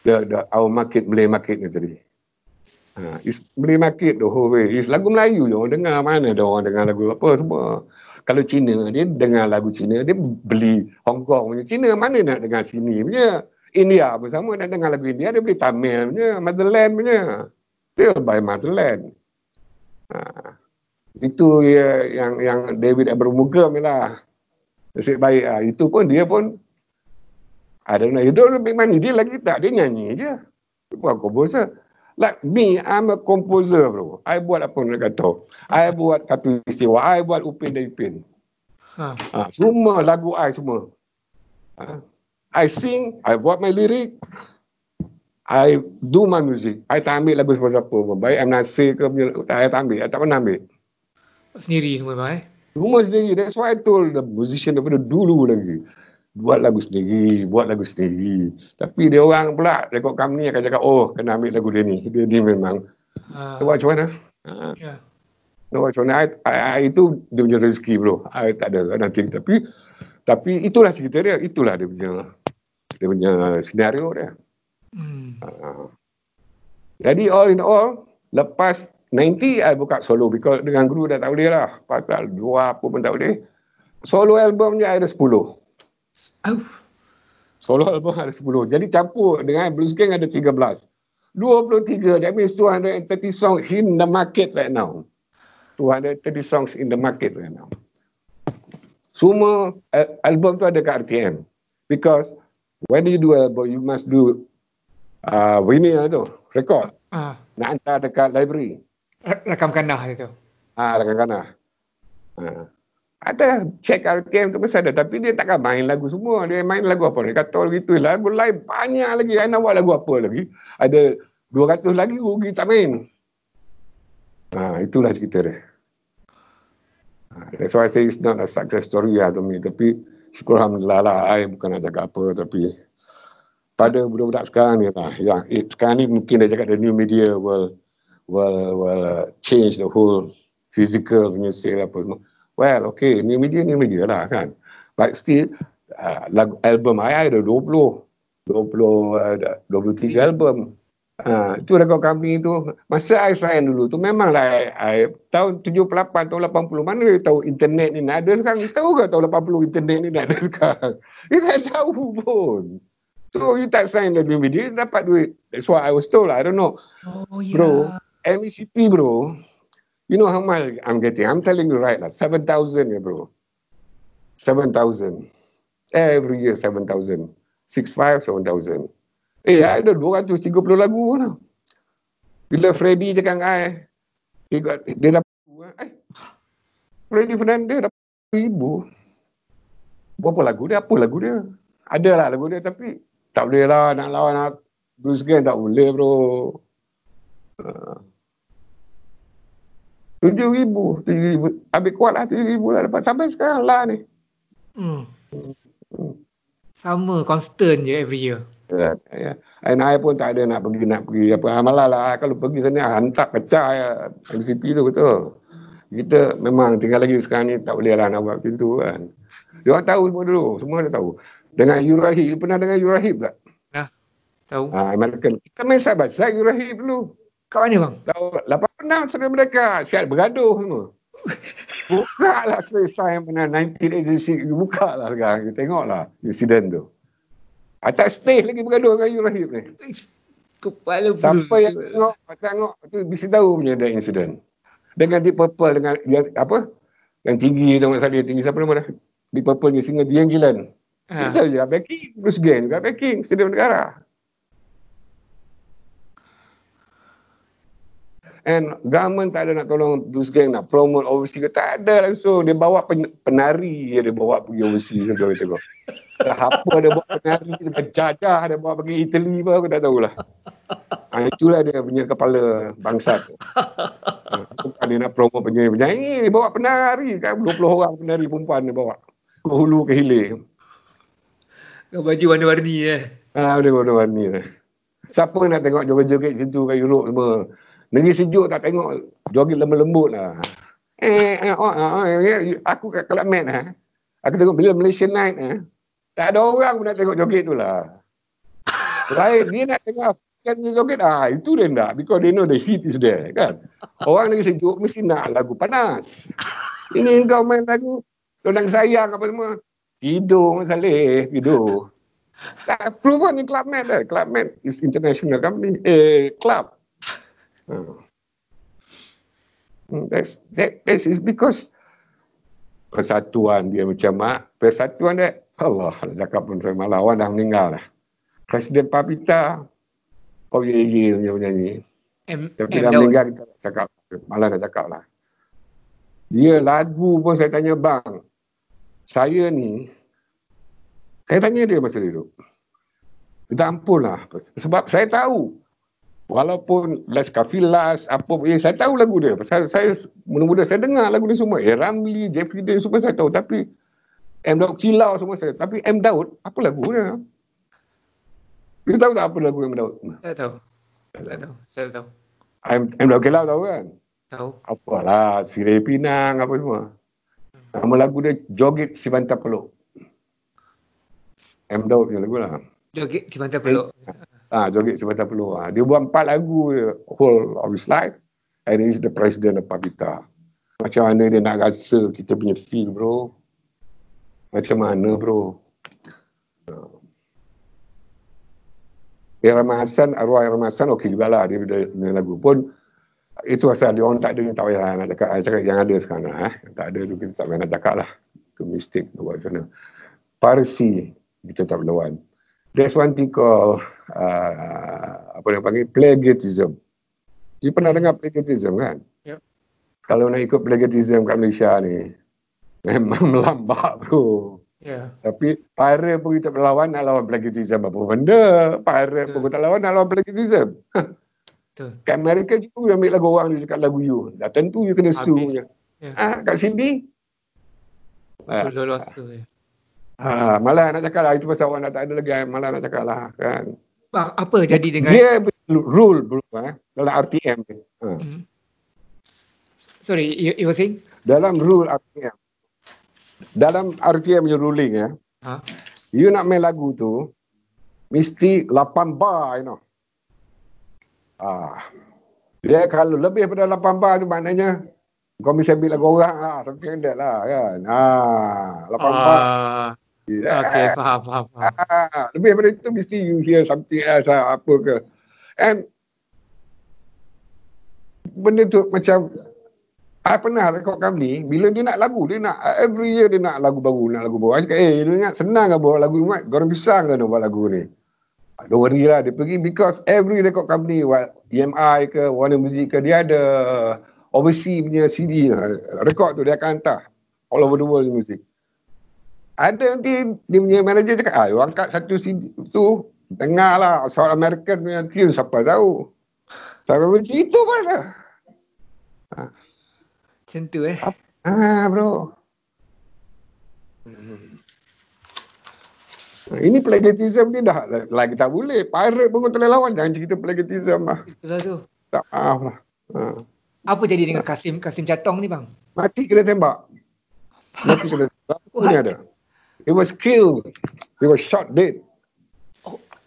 The, the, our market, Malay market ni tadi. Uh, it's Malay market the whole way. It's lagu Melayu je dengar. Mana ada orang dengar lagu apa semua. Kalau Cina, dia dengar lagu Cina, dia beli Hong Kong punya. Cina mana nak dengar sini punya. Yeah. India pun sama nak dengar lagu India dia beli Tamil punya, Madeleine punya. Dia by Madeleine. Ha. Itu ya, yang yang David Abermugam lah. Nasib baik ha. Itu pun dia pun ada nak hidup lebih mana dia lagi tak dia nyanyi je. Dia bukan komposer. Like me, I'm a composer bro. I buat apa nak kata. I buat kartu istiwa. I buat Upin dan Ipin. Ha. Ha. Semua lagu I semua. Ha. I sing, I buat my lyric, I do my music. I tak ambil lagu siapa-siapa pun. Baik I'm Nasir ke, I tak ambil. I tak pernah ambil. Sendiri semua memang. eh? Semua sendiri. That's why I told the musician daripada dulu lagi. Buat lagu sendiri, buat lagu sendiri. Tapi dia orang pula, rekod company akan cakap, oh, kena ambil lagu dia ni. Dia ni memang. Uh, buat macam mana? Uh. Ah. Yeah. no buat I, I, I, itu dia punya rezeki bro. I tak ada nanti. Tapi, tapi itulah cerita dia. Itulah dia punya dia punya senario dia. Hmm. Uh, jadi all in all, lepas 90, I buka solo because dengan guru dah tak boleh lah. Pasal dua apa pun tak boleh. Solo albumnya ada 10. Oh. Solo album ada 10. Jadi campur dengan Blues Gang ada 13. 23. That means 230 songs in the market right now. 230 songs in the market right now. Semua eh, album tu ada kat RTM. Because When you do album, you must do uh, vinyl ah, tu, record. Uh. Nak hantar dekat library. Rekam kanah itu. Ah, rekam kanah. Ah. Ada check RTM tu mesti ada. Tapi dia takkan main lagu semua. Dia main lagu apa? Dia kata gitu. Lagu lain banyak lagi. Saya nak buat lagu apa lagi. Ada 200 lagi rugi oh, tak main. Ah, itulah cerita dia. Ah, that's why I say it's not a success story lah to me. Tapi... Uh, Syukur Alhamdulillah lah, saya bukan nak cakap apa tapi pada budak-budak sekarang ni lah, yang it, sekarang ni mungkin dia cakap the new media will will, will uh, change the whole physical punya sale lah apa semua. Well, okay, new media, new media lah kan. But still, uh, lagu, album saya ada 20, 20, uh, 23 album. Uh, itu rekod kami tu masa saya sign dulu tu memanglah I, I, tahun 78 tahun 80 mana dia tahu internet ni nak ada sekarang tahu ke tahun 80 internet ni nak ada sekarang dia tak tahu pun so you tak sign the DVD dia dapat duit that's what I was told lah. I don't know oh, yeah. bro MECP bro you know how much I'm getting I'm telling you right lah 7,000 ya bro 7,000 every year 7,000 6,5 7,000 Eh, ada 230 lagu tu. Bila Freddy cakap dengan I, dia, got, dia dapat dua. Kan? Eh, Freddy Fernandez dapat ribu. Berapa lagu dia? Apa lagu dia? Adalah lagu dia tapi tak boleh lah nak lawan nak Bruce Gang tak boleh bro. Ah. Tujuh ribu, tujuh ribu. Habis kuat lah tujuh ribu lah dapat. Sampai sekarang lah ni. Hmm. Sama constant je every year. Kan? Ya. Ya. pun tak ada nak pergi nak pergi apa amalah ah, lah kalau pergi sana ah, hantar pecah ya, MCP tu betul. Kita memang tinggal lagi sekarang ni tak boleh lah nak buat macam kan. Dia orang tahu semua dulu, semua dia tahu. Dengan Yurahi, you pernah dengan Yurahi tak? Ya. Tahu. Ah, ha, American. Kita main side by Yurahi dulu. Kat mana bang? Lah, lapan enam sebelum mereka. Siap bergaduh semua. Buka lah space time pernah 1986. Buka lah Kita Tengoklah insiden tu. Ha, tak stay lagi bergaduh dengan Ayu Rahim ni. Kepala Siapa yang tengok, tengok tu bisa tahu punya ada insiden. Dengan Deep Purple, dengan dia, apa? Yang tinggi tu, Mak Salih tinggi. Siapa nama dah? Deep Purple ni, singa Dian Gilan. Ha. Ah. Itu je, backing. Bruce Gang juga backing. Stadium Negara. And government tak ada nak tolong Blues Gang nak promote overseas ke. Tak ada langsung. Dia bawa pen- penari je dia bawa pergi overseas. Tu, tu, tu. Apa dia bawa penari, jadah dia bawa pergi Italy pun aku tak tahulah. Ha, itulah dia punya kepala bangsa tu. Ha, dia nak promote penyanyi-penyanyi. Dia bawa penari kan. 20 orang penari perempuan dia bawa. Ke hulu ke hilir. Kau baju warna-warni eh. Ah, ha, warna-warni. Siapa nak tengok joget-joget situ kat Europe semua. Negeri sejuk tak tengok joget lembut-lembut lah. Eh, eh, oh, oh, oh, ya, ya, aku kat Club Med lah. Aku tengok bila Malaysia night. lah. Tak ada orang pun nak tengok joget tu lah. Lain, dia nak tengok African joget, ah itu dia nak. Because they know the heat is there, kan? Orang lagi sejuk mesti nak lagu panas. Ini kau main lagu, Lodang Sayang apa semua. Tidur, masalah tidur. Tak, proven ni Club Med eh. lah. Club Med is international company. Eh, club. Hmm. Hmm, that's, that, that is because persatuan dia macam mak. Persatuan dia, Allah, cakap pun saya malah. Orang dah meninggal lah. Presiden Papita, oh ye ye punya punya ni. Tapi dah meninggal, kita cakap. Malah dah cakap lah. Dia lagu pun saya tanya bang. Saya ni, saya tanya dia masa dia duduk. Kita ampun lah. Sebab saya tahu walaupun Las Kafilas apa pun eh, saya tahu lagu dia pasal saya mula-mula saya dengar lagu ni semua eh, Ramli Jeffrey Dean semua saya tahu tapi M. Daud Kilau semua saya tapi M. Daud apa lagu dia you tahu tak apa lagu M. Daud saya tahu saya tahu saya tahu M. Daud Kilau tahu kan tahu apalah Sirai Pinang apa semua nama lagu dia Joget Sibantapeluk M. Daud punya lagu lah Joget Sibantapeluk eh, Ah, joget sebatang peluh. Ah, dia buat empat lagu whole of his life. And he's the president of Pavita. Macam mana dia nak rasa kita punya feel bro. Macam mana bro. Ya ah. Rahman Hassan, Arwah Ya Rahman Hassan, okey jugalah dia punya lagu pun. Itu asal dia orang tak ada yang tak payah nak cakap. Saya cakap yang ada sekarang lah. Eh. tak ada tu kita tak payah nak cakap lah. Itu mistik buat Parsi kita tak berlawan. That's one thing called uh, apa yang panggil plagiarism. You pernah dengar plagiarism kan? Yeah. Kalau nak ikut plagiarism kat Malaysia ni, memang melambak bro. Yeah. Tapi para pun kita berlawan nak lawan plagiarism apa benda. Para pun kita lawan nak lawan plagiarism. kat Amerika juga you ambil lagu orang dia cakap lagu you. Dah tentu you kena sue. Ya. Yeah. Ha, kat sini? Ha. Ha. Malah nak cakap lah. Itu pasal orang dah tak ada lagi. Malah nak cakap lah. Kan? apa jadi dengan dia rule berubah eh, dalam RTM ha. Hmm. sorry you, you were saying dalam rule RTM dalam RTM yang ruling ya ha? you nak main lagu tu mesti 8 bar you know ah dia kalau lebih daripada 8 bar tu maknanya kau mesti ambil lagu orang lah. Something like that lah kan. Ah, 8 ah. bar. Yeah. Okay, faham, faham, faham. Ah, lebih daripada itu mesti you hear something else lah, apa ke. And benda tu macam I pernah rekod kami bila dia nak lagu, dia nak every year dia nak lagu baru, nak lagu baru. I cakap, eh, dia ingat senang ke buat lagu Umat? Goreng pisang ke nak buat lagu ni? Ah, don't worry lah, dia pergi because every record company, EMI ke, Warner Music ke, dia ada uh, overseas punya CD, lah. rekod tu dia akan hantar all over the world music ada nanti dia punya manager cakap ah you angkat satu CD tu dengar lah South American punya tune siapa tahu siapa pun cerita pun lah macam tu eh ah bro ha, ini plagiarism ni dah lagi tak boleh pirate pun kau lawan jangan cerita plagiarism lah satu. tak maaf lah ah. apa jadi dengan Kasim Kasim Catong ni bang mati kena tembak mati kena tembak ni ada He was killed. He was shot dead.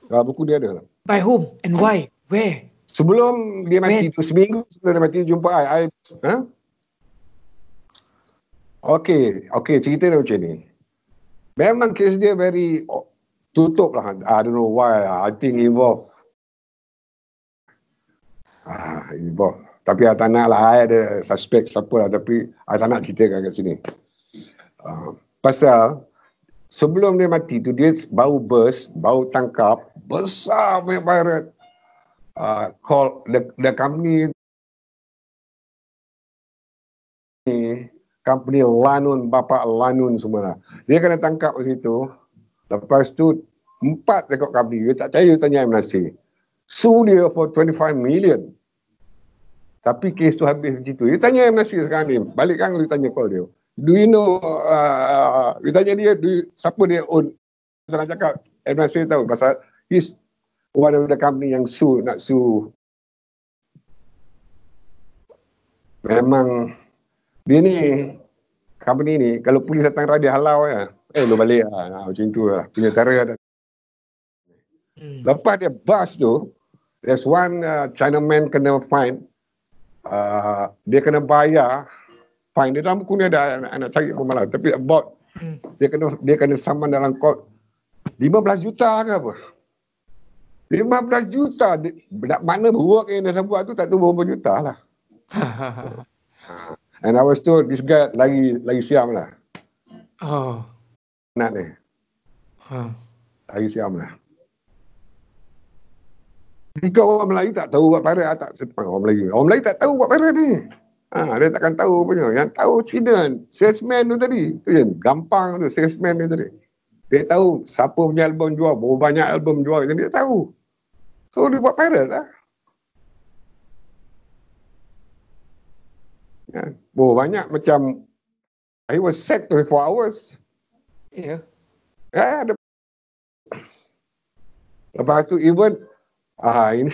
Dalam oh. ah, buku dia ada. By whom and why? Where? Sebelum dia mati When? tu seminggu sebelum dia mati dia jumpa saya. huh? Okay, okay cerita dia macam ni. Memang kes dia very oh, tutup lah. I don't know why. I think involved. Ah, involved. Tapi I tak nak lah. Saya ada suspek. siapa lah. Tapi I tak nak ceritakan kat sini. Uh, pasal sebelum dia mati tu dia bau bus, bau tangkap besar punya pirate uh, ah, call the, the company ni, company Lanun, bapa Lanun semua lah. Dia kena tangkap di situ. Lepas tu, empat rekod company. Dia tak percaya tanya Ibn Nasir. Sue dia for 25 million. Tapi kes tu habis macam tu. Dia tanya Ibn Nasir sekarang ni. Balik kan dia tanya call dia do you know, uh, uh, kita uh, tanya dia, do you, siapa dia own? Saya nak cakap, Edmund saya tahu pasal he's one of the company yang sue, nak sue. Memang dia ni, company ni, kalau polis datang radio halau ya, eh lu balik lah, nah, macam tu lah, punya cara tak. Hmm. Lepas dia bus tu, there's one uh, Chinaman kena fine. Uh, dia kena bayar fine dia dalam buku ni ada anak, anak cari pembalas tapi about hmm. dia kena dia kena saman dalam court 15 juta ke apa 15 juta dia, mana work yang dia buat tu tak tu berapa juta lah and I was told this guy lagi lagi siam lah oh nak ni huh. Ha. lagi siam lah jika orang Melayu tak tahu buat parah, ah, tak orang Melayu. Orang Melayu tak tahu buat parah ni. Ha, dia takkan tahu pun. Yang tahu Cina, salesman tu tadi. Tu yang gampang tu, salesman tu tadi. Dia tahu siapa punya album jual, berapa banyak album jual, dia tahu. So dia buat viral lah. Ya, berapa banyak macam, I was set 24 hours. Ya. Yeah. Ya, ada. Lepas tu even, ah ini.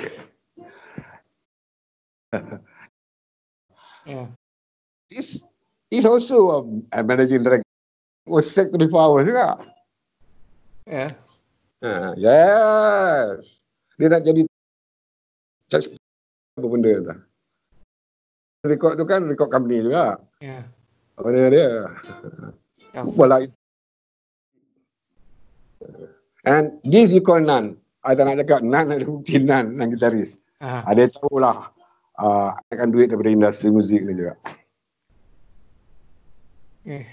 Yeah. This is also a, um, a managing director was secretary for hours juga. Yeah. Uh, yes. Dia nak jadi charge apa benda tu. Rekod tu kan rekod company juga. Ya. Yeah. Apa dia? Yeah. Well, like, And this you call Nan. I tak nak cakap Nan ada bukti Nan dan gitaris. Uh-huh. Ah. Ada tahulah uh, akan duit daripada industri muzik ni juga. Eh.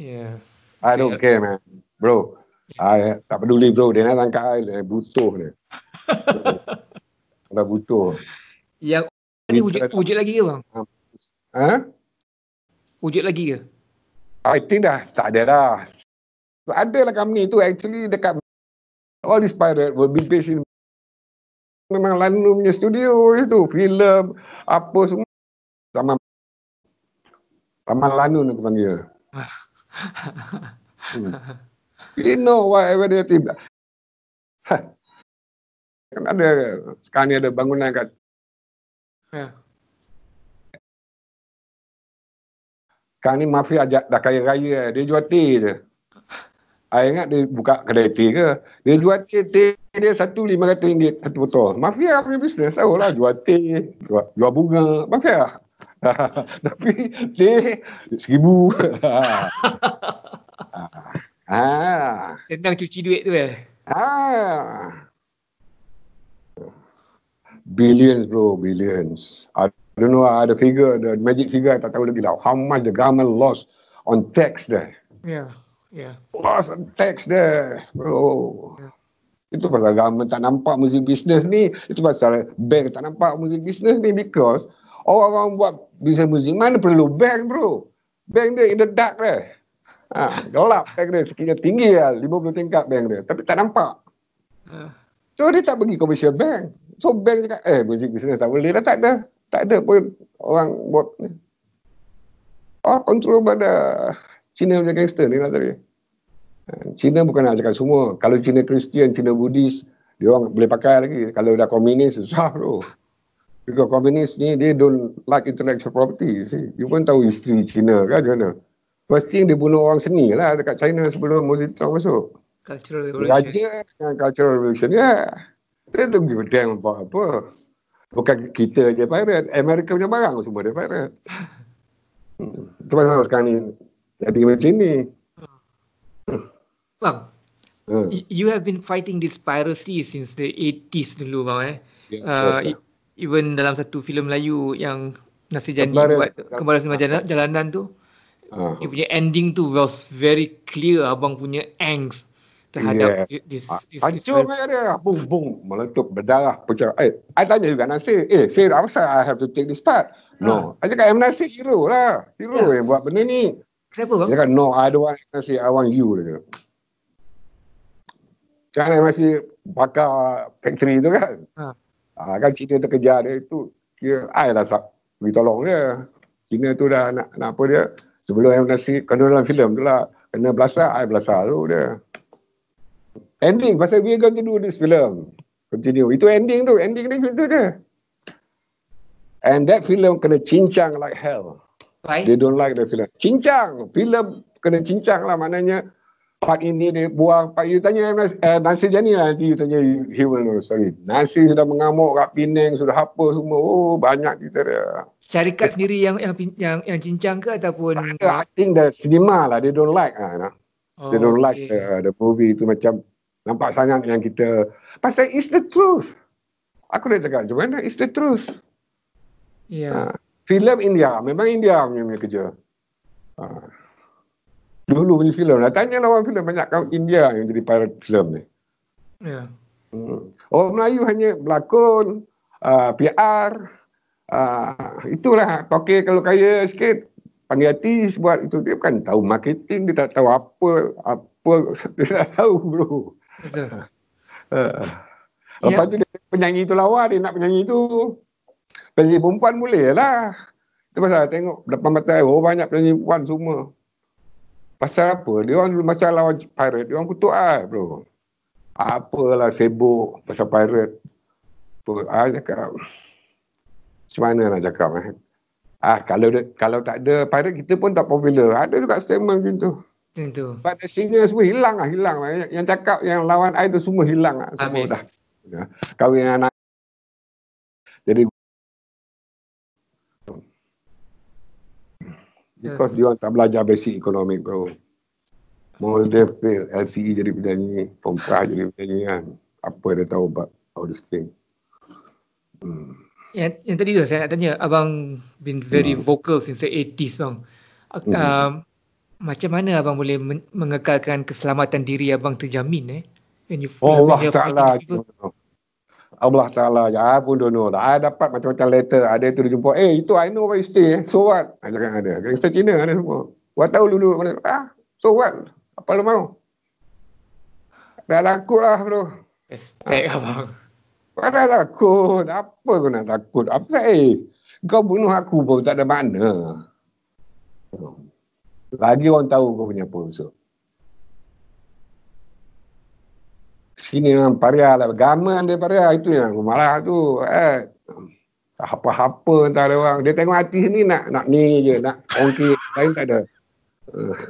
Yeah. I don't care man. Bro. Yeah. I, tak peduli bro. Dia nak tangkap I. Dia butuh dia. Kalau butuh. Yang ni wujud, wujud lagi ke bang? Ha? Wujud lagi ke? I think dah tak ada dah. Ada lah company tu actually dekat all these pirate will be based in memang Lanu punya studio itu filem apa semua sama sama Lanu nak panggil hmm. you know why tiba. dia kan ada sekarang ni ada bangunan kat yeah. sekarang ni mafia dah kaya raya dia jual teh je saya ingat dia buka kedai teh ke. Dia jual teh, dia satu lima ratus ringgit satu botol. Mafia punya bisnes. Tahu lah jual teh, jual, jual bunga. Mafia. Tapi teh seribu. Ah, ah. Tentang cuci duit tu ya? eh. Ah. Billions bro, billions. I don't know, ada figure, the magic figure, I tak tahu lagi lah. How much the government lost on tax there. Yeah. Ya. Yeah. Wah, tax dia. Bro. Yeah. Itu pasal government tak nampak muzik bisnes ni. Itu pasal bank tak nampak muzik bisnes ni because orang-orang buat bisnes muzik mana perlu bank bro. Bank dia in the dark dia. Lah. Ha, gelap bank dia. Sekiranya tinggi lah. 50 tingkat bank dia. Tapi tak nampak. Ha. So dia tak pergi commercial bank. So bank cakap, eh muzik bisnes tak boleh lah. Tak ada. Tak ada pun orang buat ni. Oh, control pada Cina punya gangster ni lah tadi. Ha, Cina bukan nak cakap semua. Kalau Cina Kristian, Cina Buddhis, dia orang boleh pakai lagi. Kalau dah komunis, susah bro. Kalau komunis ni, dia don't like intellectual property. You, see? you pun tahu isteri Cina kan, mana? Pasti yang dia bunuh orang seni lah dekat China sebelum Mao Zedong masuk. Cultural revolution. Raja dengan ha, cultural revolution, ya. Dia don't give a damn about apa. Bukan kita je pirate. Amerika punya barang semua dia pirate. Itu hmm. pasal sekarang ni jadi macam ni. Bang, Hmm. You have been fighting this piracy since the 80s dulu bang eh. Yeah, ya, uh, e- even dalam satu filem Melayu yang Nasir Jani buat kembali semasa jalanan, jalanan tu. uh punya ending tu was very clear abang punya angst terhadap yeah. this. this Hancur kan dia. Boom, boom. Meletup berdarah. Pecah. Eh, I tanya juga Nasir. Eh, Sir, apa I have to take this part? No. Uh. I cakap, I'm Nasir hero lah. Hero yeah. yang buat benda ni. Kenapa bang? Dia kata no, I don't want MSC, I want you. Dia kata. Kan MSC bakar uh, factory tu kan. Ha. Ha, kan Cina terkejar dia tu. Kira I lah sab, pergi tolong dia. Cina tu dah nak, nak apa dia. Sebelum MSC, kena dalam filem tu lah. Kena belasah, I belasah tu dia. Ending, pasal we are going to do this film. Continue. Itu ending tu. Ending ni tu dia. And that film kena cincang like hell. Right. They don't like the film. Cincang. Film kena cincang lah. Maknanya part ini dia buang. Part you tanya eh, Nasi Jani lah. Nanti you tanya he will know. Sorry. Nasi sudah mengamuk kat Penang. Sudah apa semua. Oh banyak cerita dia. Cari It's, sendiri yang, yang yang yang cincang ke ataupun? I think the cinema lah. They don't like lah. Oh, they don't oh, okay. like uh, the movie itu macam nampak sangat yang kita pasal it's the truth aku dah cakap macam mana it's the truth ya yeah. uh filem India memang India punya, punya kerja ha. dulu punya filem lah tanya lawan filem banyak kau India yang jadi pirate filem ni yeah. hmm. orang Melayu hanya berlakon uh, ha, PR uh, ha, itulah toke kalau kaya sikit panggil artis buat itu dia bukan tahu marketing dia tak tahu apa apa dia tak tahu bro uh. lepas yeah. tu dia penyanyi tu lawa dia nak penyanyi tu penyanyi perempuan boleh lah. Itu pasal tengok depan mata air, oh banyak penyanyi perempuan semua. Pasal apa? Dia orang macam lawan pirate, dia orang kutuk air lah, bro. Apalah sibuk pasal pirate. Apa? Ah, cakap. Macam mana nak cakap eh? Ah, kalau de, kalau tak ada pirate, kita pun tak popular. Ada juga statement macam tu. Tentu. But singer semua hilang lah, hilang lah. Yang cakap yang lawan air tu semua hilang lah. Semua Habis. dah. Ya. Kawin dengan anak. Jadi Because yeah. dia tak belajar basic ekonomi bro. Mulder fail, LCE jadi penyanyi, Pompra jadi penyanyi kan. Apa dia tahu about all this thing. Hmm. Yang, yang tadi tu saya nak tanya, abang been very hmm. vocal since the 80s bang. Hmm. Uh, macam mana abang boleh mengekalkan keselamatan diri abang terjamin eh? And you oh, Allah Ta'ala. No, no. Allah Ta'ala yang I pun don't know lah. I dapat macam-macam letter. Ada tu dia jumpa. Eh, itu I know where you stay. Eh. So what? I cakap ada. Gangster Cina ada semua. Wah tahu dulu. Mana. Ah, so what? Apa lu mau? Dah takut lah bro. Respect ah. abang. Kenapa takut? Apa kau nak takut? Apa sebab eh? Kau bunuh aku pun tak ada mana. Lagi orang tahu kau punya apa. So. sini dengan paria lah. Gaman dia paria. Itu yang Malah tu. Eh. apa-apa entah ada orang. Dia tengok hati ni nak nak ni je. Nak ongki. Lain tak ada.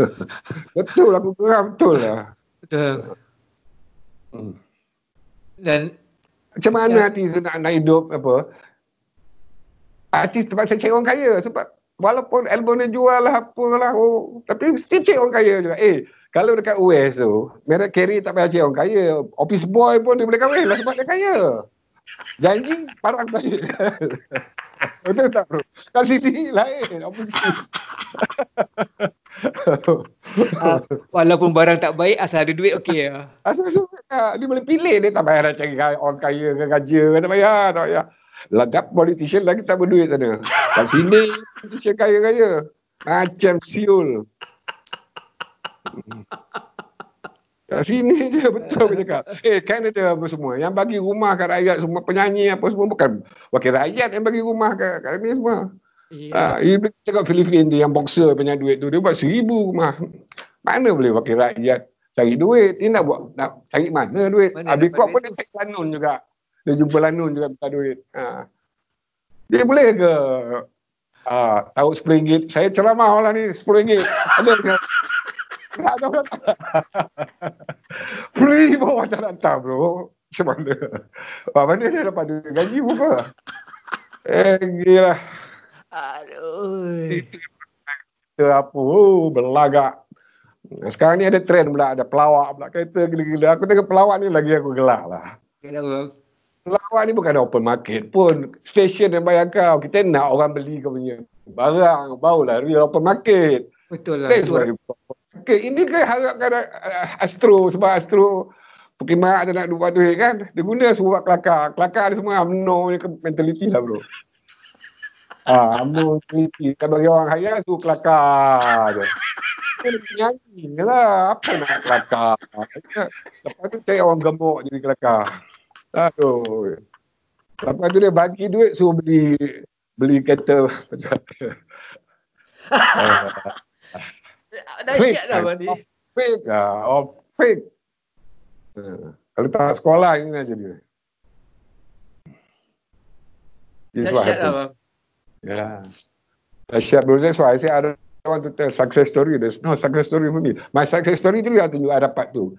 betul aku lah, geram betul lah. Betul. Hmm. Dan macam mana ya. artis nak, nak hidup apa? Hati terpaksa cek orang kaya sebab walaupun album dia jual lah apa lah. Oh, tapi mesti cek orang kaya juga. Eh, kalau dekat US tu, merek carry tak payah cik orang kaya. Office boy pun dia boleh kahwin lah sebab dia kaya. Janji parang kaya. Betul tak bro? Kat sini lain. Opposite. uh, walaupun barang tak baik asal ada duit okey ya. Asal ada duit tak. Ya. Dia boleh pilih dia tak payah nak cari orang kaya ke kerja ke tak payah tak payah. Lagap politician lagi tak berduit sana. Kat sini politician kaya-kaya. Macam siul. Kat sini je betul aku cakap. Eh hey, Canada apa semua. Yang bagi rumah kat rakyat semua. Penyanyi apa semua. Bukan wakil rakyat yang bagi rumah kat, kat ni semua. Ya. Yeah. Ha, cakap Filipin dia yang boxer punya duit tu. Dia buat seribu rumah. Mana boleh wakil rakyat cari duit. Dia nak buat nak cari mana duit. Mana Habis kuat pun dia cari lanun juga. Dia jumpa lanun juga minta duit. Ha. Dia boleh ke? Ha, tahu RM10. Saya ceramah orang ni RM10. Ada ke? kerak kau orang. Free pun orang tak nak hantar bro. Macam mana? Wah, mana saya dapat duit gaji pun ke? Lah. Eh, gila. Aduh. Itu apa? Oh, belagak. Sekarang ni ada trend pula. Ada pelawak pula. Kereta gila-gila. Aku tengok pelawak ni lagi aku gelak lah. Kenapa? Pelawak ni bukan open market pun. Stesen yang bayar kau. Kita nak orang beli kau punya barang. Barulah real open market. Betul lah. Betul. Okay, ini kan harapkan eh, Astro sebab Astro Pokemon ada nak dua duit kan. Dia guna semua buat kelakar. Kelakar ni semua amno punya mentaliti lah bro. Ah, amno mentaliti Kalau bagi orang kaya tu kelakar je. Kena penyanyi je lah. Apa nak kelakar? Lepas tu cari orang gemuk jadi kelakar. Aduh. Lepas tu dia bagi duit suruh beli beli kereta. dah ingat dah mandi. Fake ah, oh fake. Hmm. Kalau tak sekolah ni nak jadi. This what lah, happened. Yeah. I share that's why I I want to tell success story. There's no success story for me. My success story tu lah tunjuk I dapat tu.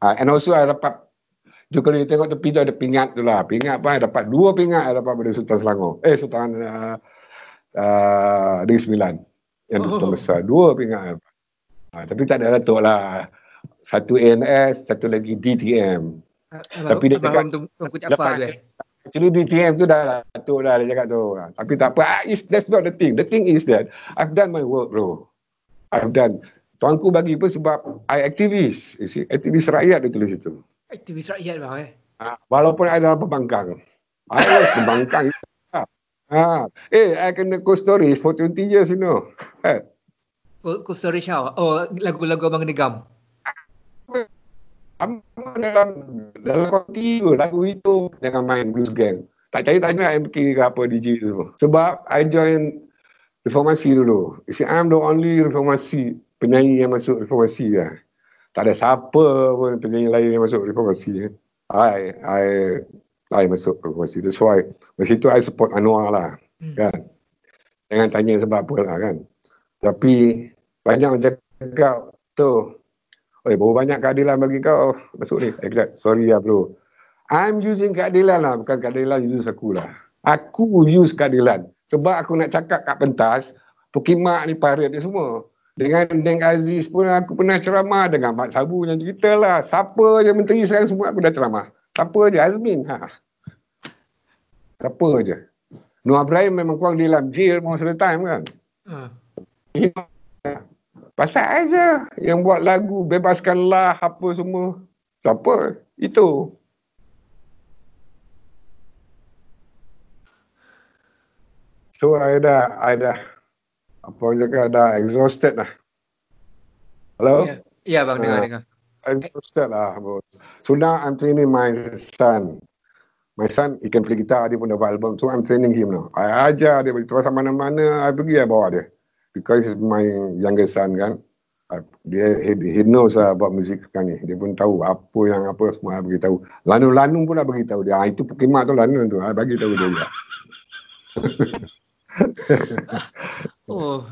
Uh, and also I dapat tu kalau you tengok tepi tu ada pingat tu lah. Pingat apa? I dapat dua pingat I dapat dari Sultan Selangor. Eh Sultan uh, uh, Negeri Sembilan. Yang oh. besar. Dua pingat I dapat. Ha, tapi tak ada ratuk lah. Satu ANS, satu lagi DTM. Abang, tapi dia cakap, tu, apa lepas, actually DTM tu dah lah, tu lah dia cakap tu. Ha, tapi tak apa, ah, I, that's not the thing. The thing is that I've done my work bro. I've done. Tuanku bagi pun sebab I activist. You see, activist rakyat dia tulis itu. Activist rakyat bang eh. Ha, walaupun I dalam pembangkang. I ah, was pembangkang. Ha, ha. Eh, I kena co stories for 20 years you know. Eh. Kusuri Shaw oh lagu-lagu Abang Negam Abang dalam dalam konti tu lagu itu jangan main blues gang tak cari tanya saya fikir ke apa DJ tu sebab I join reformasi dulu see I'm the only reformasi penyanyi yang masuk reformasi lah tak ada siapa pun penyanyi lain yang masuk reformasi ya. I I I masuk reformasi that's why masa itu I support Anwar lah hmm. kan jangan tanya sebab apa lah kan tapi banyak orang cakap tu. Oi, bau banyak keadilan bagi kau. Masuk ni. Eh, Sorry lah bro. I'm using keadilan lah. Bukan keadilan use aku lah. Aku use keadilan. Sebab aku nak cakap kat pentas, Pukimak ni parit ni semua. Dengan Deng Aziz pun aku pernah ceramah dengan Mak Sabu yang cerita lah. Siapa yang menteri sekarang semua aku dah ceramah. Siapa je? Azmin. Ha. Siapa je? Noah Ibrahim memang kurang di dalam jail most of the time kan? Uh. Pasal aja yang buat lagu bebaskanlah apa semua. Siapa? Itu. So I dah, I dah, apa yang cakap, dah exhausted lah. Hello? Ya, yeah. yeah, bang, uh, dengar, ah, dengar. Exhausted lah. Bro. So now I'm training my son. My son, he can play guitar, dia pun dapat album. So I'm training him now. I ajar dia, terus mana-mana, I pergi, I bawa dia because he's my younger son kan uh, dia he, he knows lah about music sekarang ni dia pun tahu apa yang apa semua lah bagi tahu lanu lanu pun dah bagi tahu dia ah, itu pokemon tu lanu tu ah, bagi tahu dia juga oh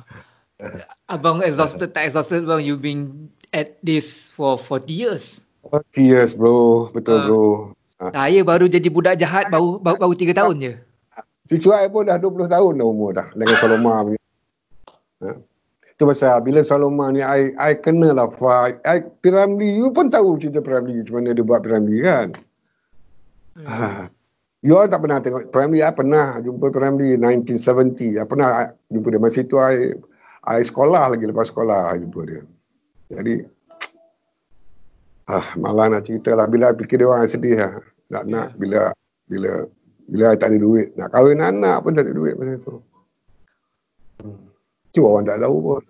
abang exhausted tak exhausted bang you've been at this for 40 years 40 years bro betul uh, bro ah. saya baru jadi budak jahat baru baru, baru 3 tahun je cucu saya pun dah 20 tahun dah umur dah dengan Saloma Ha. Itu pasal bila Saloma ni I, I kenal lah Fah I, Piramli you pun tahu cerita Piramli Macam mana dia buat Piramli kan hmm. Ha. You all tak pernah tengok Piramli I pernah jumpa Piramli 1970 I pernah jumpa dia Masa itu I, I sekolah lagi Lepas sekolah I jumpa dia Jadi ah, Malah nak cerita lah Bila I fikir dia orang sedih lah Tak nak ya. bila Bila bila I tak ada duit Nak kahwin anak pun tak ada duit Masa itu hmm. Itu orang tak tahu pun.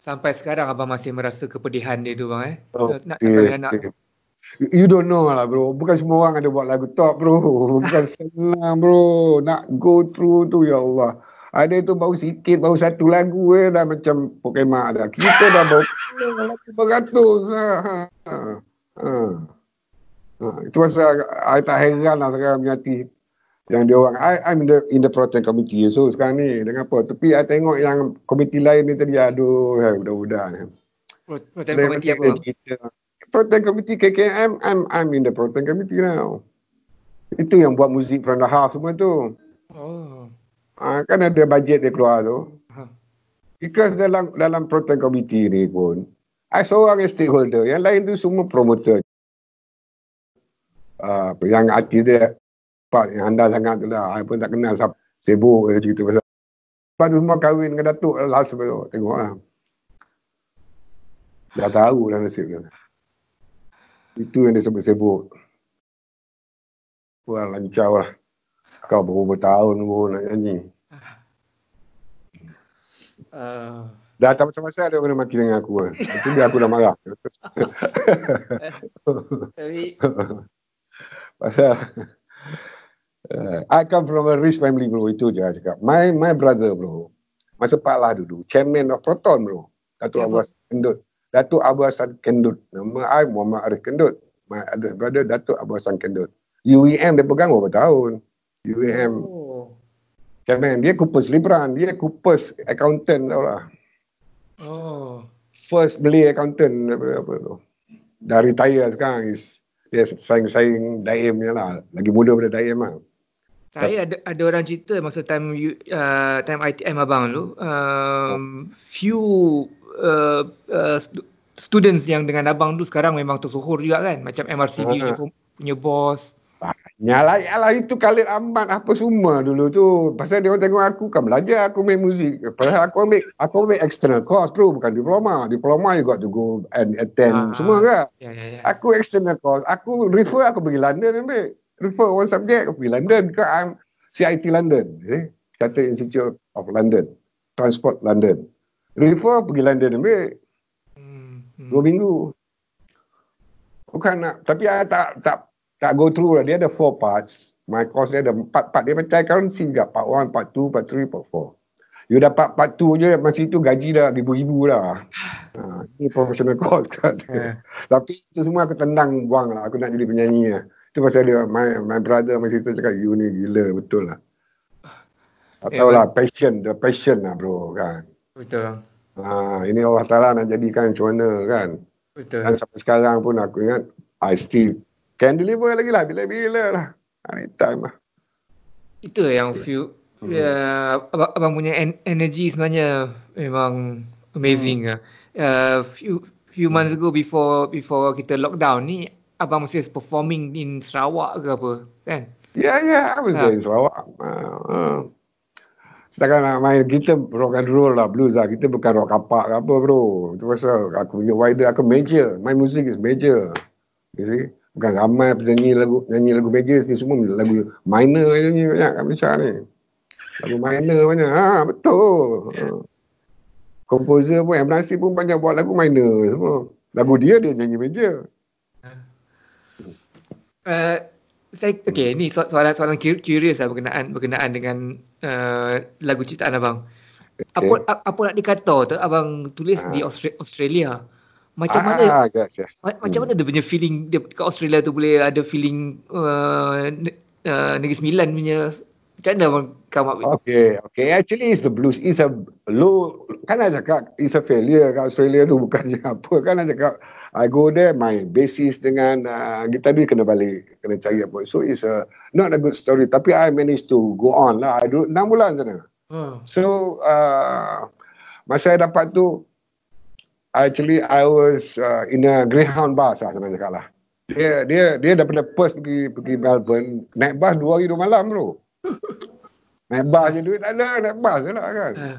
Sampai sekarang abang masih merasa kepedihan dia tu bang eh. Okay, nak, nak, okay. nak. You don't know lah bro. Bukan semua orang ada buat lagu top bro. Bukan senang bro. Nak go through tu ya Allah. Ada tu baru sikit, baru satu lagu eh. Dah macam Pokemon dah. Kita dah baru beratus lah. Ha. Ha. Ha. ha itu masa saya ah, tak heran lah sekarang punya hati yang dia orang I, I'm in the, in the protein committee so sekarang ni dengan apa tapi I tengok yang komiti lain ni tadi aduh hai, eh, budak-budak ni protein committee apa protein committee KKM I'm, I'm in the protein committee now itu yang buat muzik from the half semua tu oh. Uh, kan ada bajet dia keluar tu ha. because dalam dalam protein committee ni pun I seorang yang stakeholder yang lain tu semua promoter uh, yang artis dia pak yang handal sangat tu lah. Saya pun tak kenal siapa. Sibuk dia cerita pasal. Lepas tu semua kahwin dengan Datuk lah last tu. Tengok lah. Dah tahu lah nasib dia. Itu yang dia sebut sibuk. Wah lancar lah. Kau berapa tahun pun nak nyanyi. Uh... Dah tak masa-masa ada orang maki dengan aku lah. Itu dia aku dah marah. Eh, tapi... Pasal... Uh, I come from a rich family bro itu je saya cakap. My my brother bro. Masa Pak Lah dulu, chairman of Proton bro. Datuk yeah, Abu Hasan Kendut. Datuk Abu Hasan Kendut. Nama I Muhammad Arif Kendut. My other brother Datuk Abu Hasan Kendut. UEM dia pegang berapa tahun. UEM. Oh. Chairman dia Coopers Libran. Dia Coopers accountant tau lah. Oh. First beli accountant apa, apa tu. Dah retire sekarang. Dia saing-saing Daim lah. Lagi muda daripada Daim lah. Saya ada ada orang cerita masa time you, uh, time ITM abang tu, um, oh. few uh, uh, students yang dengan abang tu sekarang memang tersohor juga kan. Macam MRCB uh hmm. punya, punya bos. Banyaklah ialah itu Khalid Ahmad apa semua dulu tu. Pasal dia orang tengok aku kan belajar aku main muzik. Pasal aku ambil aku ambil external course tu bukan diploma. Diploma you got to go and attend uh semua kan. Yeah, yeah, yeah. Aku external course. Aku refer aku pergi London ambil refer one subject pergi London ke I'm CIT London eh? Charter Institute of London Transport London refer pergi London ambil hmm, hmm. dua minggu bukan nak tapi I tak tak tak go through lah dia ada four parts my course dia ada empat part dia macam currency kan juga part one part two part three part four You dapat part two je, masa itu gaji dah ribu-ribu lah. Ha, ini professional course. Yeah. Tapi itu semua aku tendang buang lah. Aku nak jadi penyanyi lah. Itu pasal dia, my, my brother, my sister cakap, you ni gila, betul lah. Tak eh, tahu lah, passion, the passion lah bro, kan. Betul. Ha, ini Allah Ta'ala nak jadikan macam mana, kan. Betul. Dan sampai sekarang pun aku ingat, I still can deliver lagi lah, bila-bila lah. Anytime lah. Itu lah yang few, hmm. ya, abang, abang punya en- energy sebenarnya memang amazing hmm. lah. Uh, few few months hmm. ago before before kita lockdown ni Abang Musis performing in Sarawak ke apa kan? Yeah, yeah, I was ha. there in Sarawak. Uh, uh. Sedangkan nak main, kita rock and roll lah, blues lah. Kita bukan rock kapak ke apa bro. Itu pasal aku punya wider, aku major. My music is major. You see? Bukan ramai penyanyi lagu, nyanyi lagu major ni semua lagu minor je ni banyak kat Malaysia ni. Lagu minor banyak. Ha, betul. Ha. Komposer pun, Abang Nasir pun banyak buat lagu minor semua. Lagu dia, dia nyanyi major. Eh, saya okey ni so- soalan soalan curious lah berkenaan berkenaan dengan uh, lagu ciptaan abang. Okay. Apa nak dikata tu abang tulis ha. di ah. Austra- Australia. Macam ha, mana? Ha, gotcha. ma- macam mana hmm. dia punya feeling dia dekat Australia tu boleh ada feeling uh, ne- uh, negeri Sembilan punya macam mana abang come up with? Okay, okay. Actually, it's the blues. It's a low... Kan nak cakap, it's a failure. Australia tu bukan apa. Kan nak cakap, I go there, my basis dengan uh, kita dia kena balik, kena cari apa. So it's a, not a good story. Tapi I managed to go on lah. I do 6 bulan sana. Uh. So uh, masa saya dapat tu, actually I was uh, in a Greyhound bus lah sebenarnya kalah. Dia dia dia daripada Perth pergi pergi Melbourne naik bas 2 hari 2 malam bro. naik bas je duit tak ada naik bas je lah kan. Uh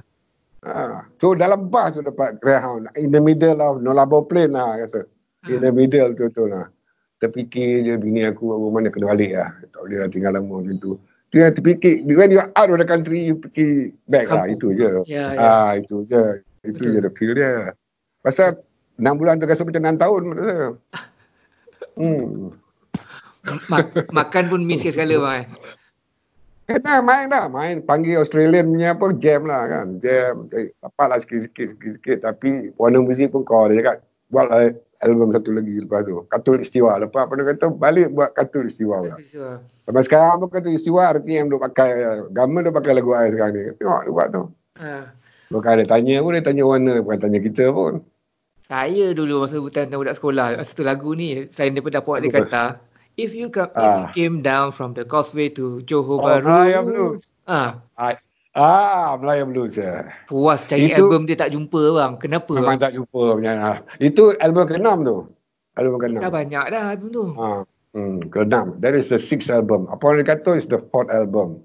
tu ha. dalam bas tu dapat greyhound in the middle of no labor plane lah rasa in the ha. middle tu tu lah terfikir je bini aku aku mana kena balik lah tak boleh lah tinggal lama macam tu tu yang terfikir when you out of the country you pergi back lah itu je yeah, yeah. Ha, itu je itu Betul. je the feel dia pasal 6 bulan tu rasa macam 6 tahun hmm. Mak- makan pun miss ke segala bang eh? Kena eh, main dah. Main panggil Australian punya apa, jam lah kan. Jam. apa eh, lah sikit-sikit, sikit-sikit. Tapi warna muzik pun kau Dia cakap, buat lah album satu lagi lepas tu. Katul Istiwa. Lepas apa dia kata, balik buat Katul Istiwa pula. Lepas sekarang pun Katul Istiwa, artinya yang duk pakai, gambar duk pakai lagu saya sekarang ni. Tengok dia buat tu. Ha. Bukan ada tanya pun, dia tanya warna, bukan tanya kita pun. Saya dulu masa bukan budak sekolah, masa tu lagu ni, selain daripada puak dia kata, if you come, uh, if you ah. came down from the causeway to Johor oh, Bahru. Oh, Melayu Blues. Ah, ah, Melayu Blues. Uh. Puas cari itu, album dia tak jumpa bang. Kenapa? Memang tak jumpa. Punya. Itu album ke-6 tu. Album ke-6. Dah banyak dah album tu. Ah. Hmm, keenam. That is the sixth album. Apa orang kata is the fourth album.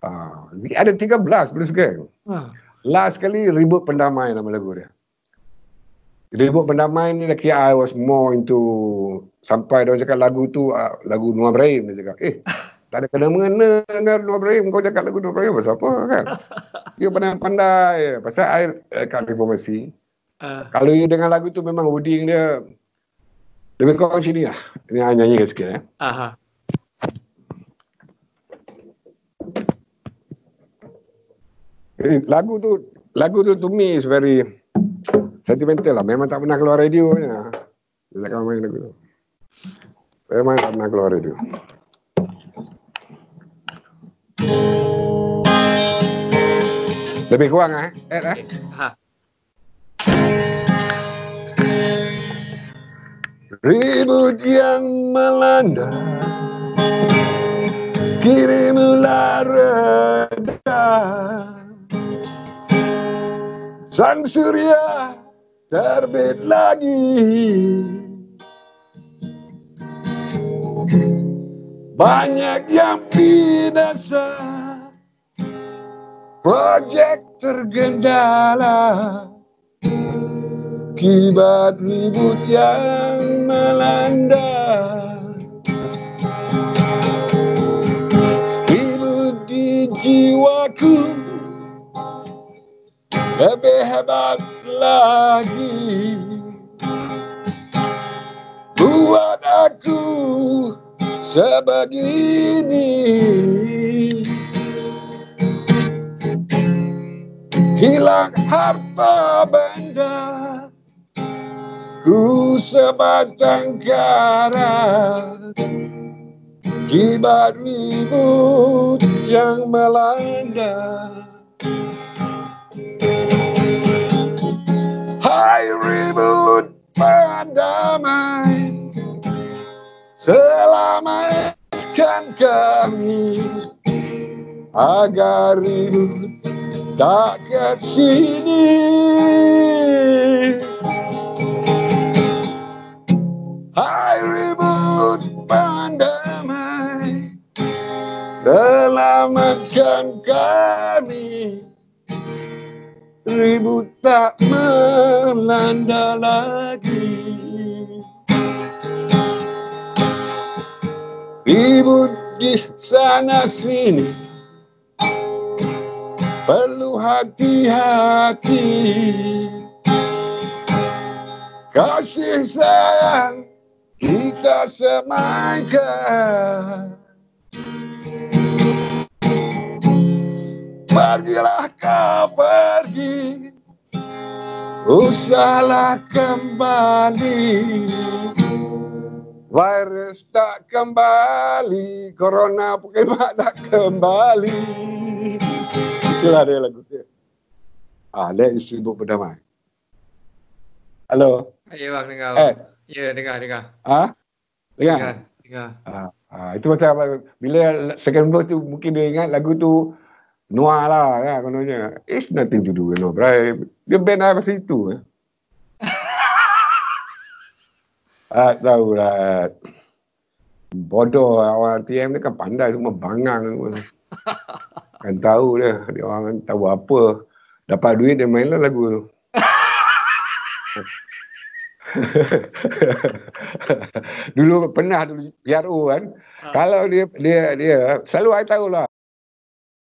Ah, ada 13 blues gang. Ah. Last kali ribut pendamai nama lagu dia. Ah. Ribut pendamai ni lagi I was more into sampai dia cakap lagu tu uh, lagu Noah Ibrahim dia cakap eh tak ada kena mengena dengan Noah Ibrahim kau cakap lagu Noah Ibrahim pasal apa kan dia pandai pandai pasal I uh, kat diplomasi uh. Ah. kalau you dengan lagu tu memang wooding dia lebih kurang macam ni lah ni I nyanyi sikit eh aha uh-huh. lagu tu lagu tu to me is very sentimental lah memang tak pernah keluar radio ya. Dia takkan main lagu tu Memang tak pernah keluar radio Lebih kurang eh Ed eh ha. Ribut yang melanda Kini mula reda Sang suriah terbit lagi banyak yang binasa proyek tergendala akibat ribut yang melanda ribut di jiwaku lebih hebat lagi buat aku sebegini hilang harta benda ku sebatang kara Kibar ribut yang melanda Hai ribut berdamai Selamatkan kami Agar ribut tak ke sini Hai ribut pandamai Selamatkan kami Ribut tak melanda lagi Ibu di sana sini Perlu hati-hati Kasih sayang kita semangka Pergilah kau pergi Usahlah kembali Virus tak kembali Corona pokemak tak kembali Itulah dia lagu dia Ah, dia sibuk berdamai Halo Ya bang, dengar eh. bang. Eh. Ya, dengar, dengar Ha? Dengar? Dengar, dengar. Ah, ah, itu macam bila second verse tu mungkin dia ingat lagu tu Noir lah kan kononnya. It's nothing to do with no bribe. Dia band lah pasal itu. Eh. ah, tahu lah. Bodoh awal ah, RTM ni kan pandai semua bangang. kan tahu dia. Dia orang kan tahu apa. Dapat duit dia main lah lagu tu. dulu pernah dulu PRO kan. Ha. Kalau dia dia dia selalu saya tahu lah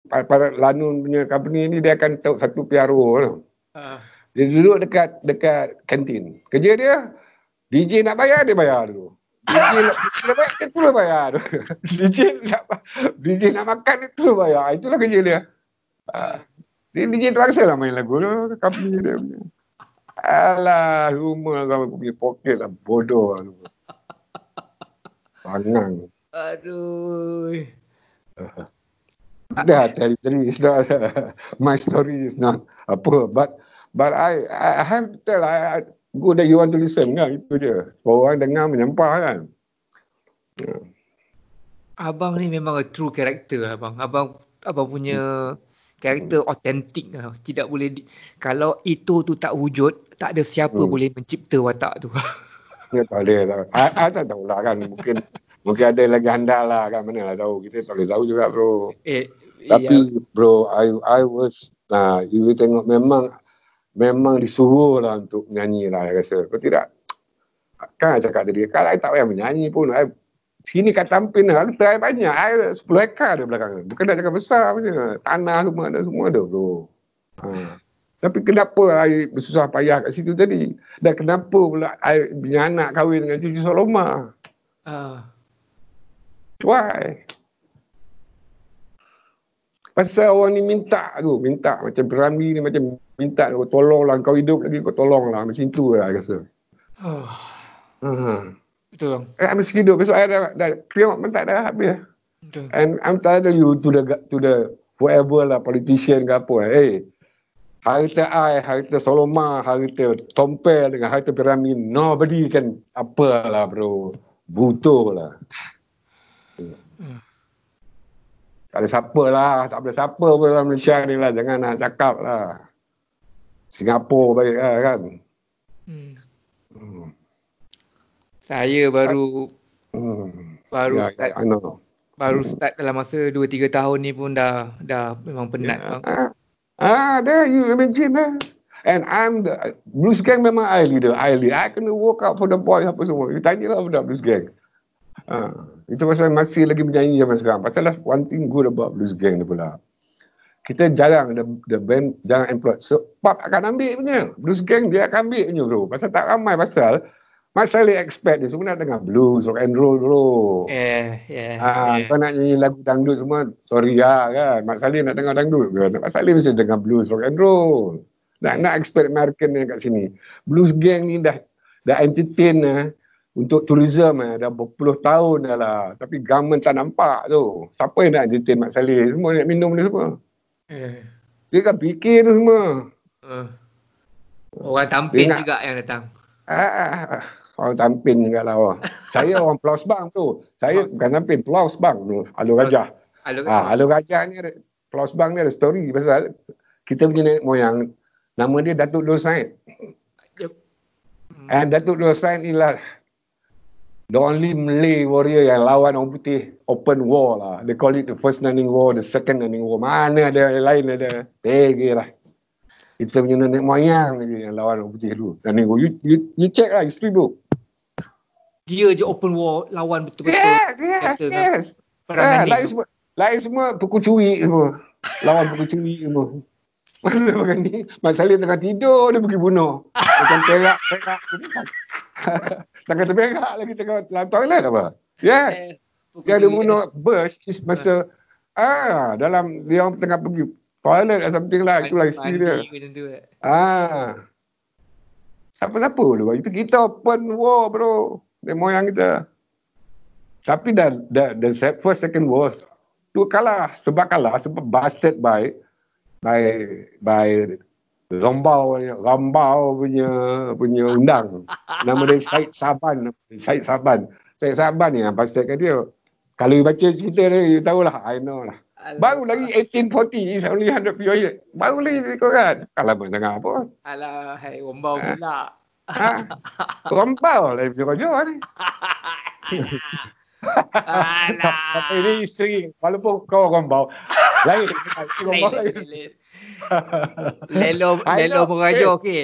para lanun punya company ni dia akan tahu satu PR role. Lah. Ha. Ah. Dia duduk dekat dekat kantin. Kerja dia DJ nak bayar dia bayar dulu. DJ nak, nak bayar dia terus bayar. DJ nak DJ nak makan dia terus bayar. Ah, itulah kerja dia. Ha. Dia DJ terpaksa lah main lagu tu company dia punya. Alah, rumah kau aku punya poket lah. Bodoh lah. Panang. Aduh. Yeah, tell is not uh, my story. Is not uh, poor, but but I I have to tell. I, I good that you want to listen. kan itu je. Orang dengar menyampah kan. Yeah. Abang ni memang a true character abang. Abang apa punya karakter hmm. authentic lah. Tidak boleh di, kalau itu tu tak wujud, tak ada siapa hmm. boleh mencipta watak tu. Ya tak ada lah. I, I tak tahu lah kan. Mungkin mungkin ada lagi handal lah kan. Mana lah tahu. Kita tak boleh tahu juga bro. Eh, tapi yeah. bro, I I was nah, you tengok memang memang disuruhlah untuk nyanyi lah saya rasa. Kau tidak kan saya cakap tadi, kalau saya tak payah menyanyi pun I, sini kat tampin lah, kereta saya banyak I, 10 ekar ada belakang bukan nak cakap besar punya, tanah semua ada semua ada bro ha. tapi kenapa saya bersusah payah kat situ tadi, dan kenapa pula saya punya anak kahwin dengan cucu Soloma uh. Ah. why Pasal orang ni minta tu, minta macam Rami ni macam minta kau tolonglah kau hidup lagi kau tolonglah macam tu lah rasa. Oh. Hmm. Betul Eh, I hidup besok I dah, dah kiamat pun tak dah habis. Lah. Betul. And I'm telling you to the to the whoever lah politician ke apa eh. Hey, harta I, harta Soloma, harta Tompel dengan harta Piramid, nobody kan apalah bro. Butuh lah. Hmm. Tak ada siapa lah. Tak ada siapa pun dalam Malaysia ni lah. Jangan nak cakap lah. Singapura baik lah kan. Hmm. Hmm. Saya baru hmm. baru yeah, ya, start, yeah, baru hmm. start dalam masa 2-3 tahun ni pun dah dah memang penat. Yeah. Ya. Ah, there you imagine lah. And I'm the Blues Gang memang I leader. I leader. I kena work out for the boy apa semua. You tanya lah pada Blues Gang. Ah. Itu pasal masih lagi menyanyi zaman sekarang. Pasal lah one thing good about blues gang ni pula. Kita jarang the, the band jarang employ. Sebab akan ambil punya. Blues gang dia akan ambil punya bro. Pasal tak ramai pasal. Masa dia expect dia semua nak dengar blues, rock and roll dulu. Yeah, yeah, ha, yeah. Kau nak nyanyi lagu dangdut semua, sorry lah kan. Mak Saleh nak dengar dangdut kan. Mak Saleh mesti dengar blues, rock and roll. Nak, yeah. nak expect American yang kat sini. Blues gang ni dah dah entertain lah. Eh untuk tourism eh, dah berpuluh tahun dah lah tapi government tak nampak tu siapa yang nak entertain mak Saleh semua nak minum ni semua eh. dia kan fikir tu semua uh. orang tampin nak, juga yang datang ah, ah, ah, ah, orang tampin juga lah orang. saya orang Pulau Sebang tu saya bukan tampin Pulau Sebang tu Alur Gajah Alu ah, Alur Gajah ni ada, Pulau Sebang ni ada story pasal kita punya nenek moyang nama dia Datuk Dur Said eh, Datuk Dur Said ialah The only Malay warrior yang lawan orang putih open war lah. They call it the first landing War, the second landing War. Mana ada yang lain ada. Tegi lah. Kita punya nenek moyang lagi yang lawan orang putih dulu. Nanning War. You, you, you check lah history book. Dia je open war lawan betul-betul. Yes, yes, kata, yes. Lah lain, semua, lain semua pekucuri semua. lawan pekucuri semua. Mana bukan ni? Masalah tengah tidur dia pergi bunuh. Macam terak, terak. tak kata berak lagi tengah dalam toilet apa. Ya. Yeah. Yang dia bunuh burst is ha. masa ah dalam dia orang tengah pergi toilet or something lah itu lah istri dia. Eh. Ah. Siapa-siapa dulu? Itu kita open war bro. Dia moyang kita. Tapi dah, dah, the, the, the first second war tu kalah. Sebab kalah. Sebab busted by by by Rambau punya, Rambau punya, punya undang. Nama dia Syed Saban. Syed Saban. Syed Saban ni yang pastikan dia. Kalau you baca cerita ni, you tahulah. I know lah. Baru lagi 1840, it's only 100 few years. Baru lagi tadi korang. Kalau pun dengar apa. Alah, hai Rambau ha. pula. Ha? ha? Rambau lah punya ni. Alah. Tapi ini isteri. Walaupun kau Rambau. Lain. Lain. Lain. Lelo Lelo Pengayo eh, okey.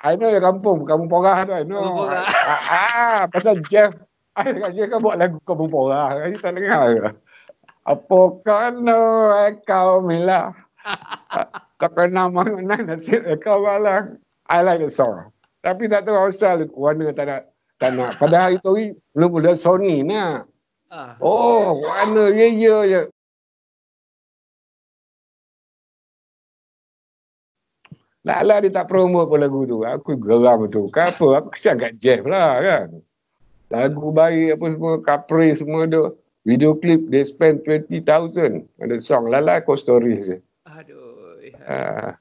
I know yang kampung, kampung Porah tu I know. Ah, ah, pasal Jeff I dengan Jeff kan buat lagu kampung Porah. Saya kan, tak dengar. Apa kan kau mila? Tak kena mengenai nasib kau malang. I like the song. Tapi tak tahu asal warna tak nak. Tak nak. Pada hari belum mula Sony nak. Ah. Oh, warna ye ya, ye ya, ya. Lah lah dia tak promote pun lagu tu. Aku geram tu. Kenapa? Aku kesian kat Jeff lah kan. Lagu baik apa semua. Capri semua tu. Video clip they spend 20,000 on the song. Lala lah kot story je. Aduh. Uh,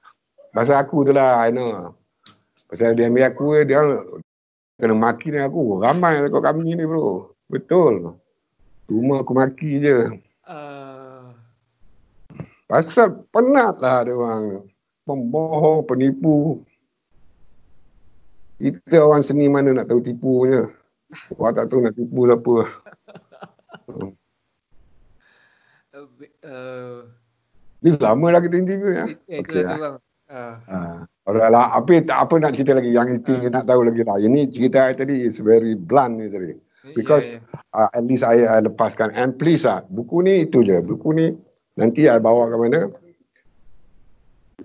pasal aku tu lah. I know. Pasal dia ambil aku dia kena maki dengan aku. Ramai lah kot kami ni bro. Betul. Cuma aku maki je. Uh... Pasal penat lah dia orang pembohong, penipu. Kita orang seni mana nak tahu tipunya? punya. Orang tak tahu nak tipu siapa. Lah uh, Ini lama dah kita interview ya. Eh, eh okay, ah. ah. ah. lah. Uh. Uh, alah, apa, apa nak cerita lagi yang itu uh. nak tahu lagi lah. Ini cerita tadi is very blunt ni tadi. Eh, Because yeah, ya, ya. yeah. Uh, at least saya lepaskan. And please lah, uh, buku ni itu je. Buku ni nanti saya bawa ke mana.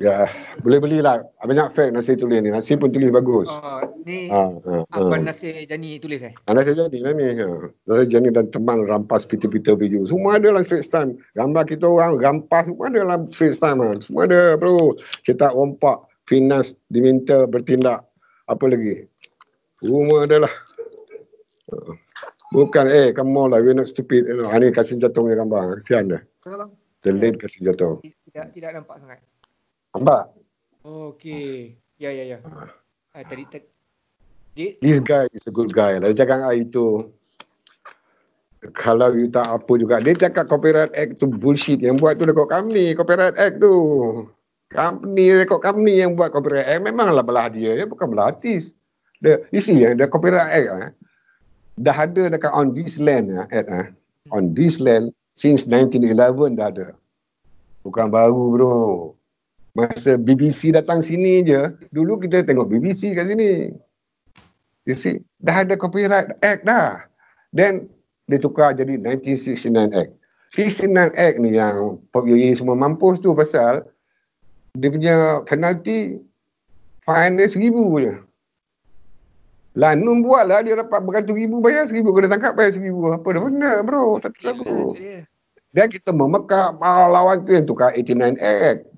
Ya, boleh belilah. Banyak fact nasi tulis ni. Nasi pun tulis bagus. Oh, ni ha, ha, ha. nasi jani tulis eh? Ha, nasi jani lah ni. Ha. Nasi jani dan teman rampas Peter-Peter biju. Semua ada lah straight time. Gambar kita orang rampas semua ada lah straight time lah. Semua ada bro. Cetak rompak, finance, diminta bertindak. Apa lagi? Semua ada lah. Ha. Bukan eh, come on lah. We're not stupid. Eh, ha, ni kasi jatuh ni gambar. Kesian dah. Terlain kasi jatuh. Tidak, tidak nampak sangat. Nampak? Okay. Ya, ya, ya. Ah, tadi, tadi. This guy is a good guy. Lah. Dia cakap dengan itu. Kalau you tak apa juga. Dia cakap Copyright Act tu bullshit. Yang buat tu dekat kami. Copyright Act tu. Company, rekod company yang buat Copyright Act. Memanglah belah dia. Dia ya. bukan belah artis. Dia, you see, ya, eh, dia Copyright Act. Eh. Dah ada dekat on this land. Eh, Ed, eh. On this land since 1911 dah ada. Bukan baru bro. Masa BBC datang sini je, dulu kita tengok BBC kat sini. You see, dah ada copyright act dah. Then, dia tukar jadi 1969 act. 69 act ni yang pergi semua mampus tu pasal dia punya penalty fine dia seribu je. Lah nun buat lah dia dapat beratus ribu bayar seribu kena tangkap bayar seribu apa dah benda bro tak terlalu. Dan kita memekak lawan tu yang tukar 89 act.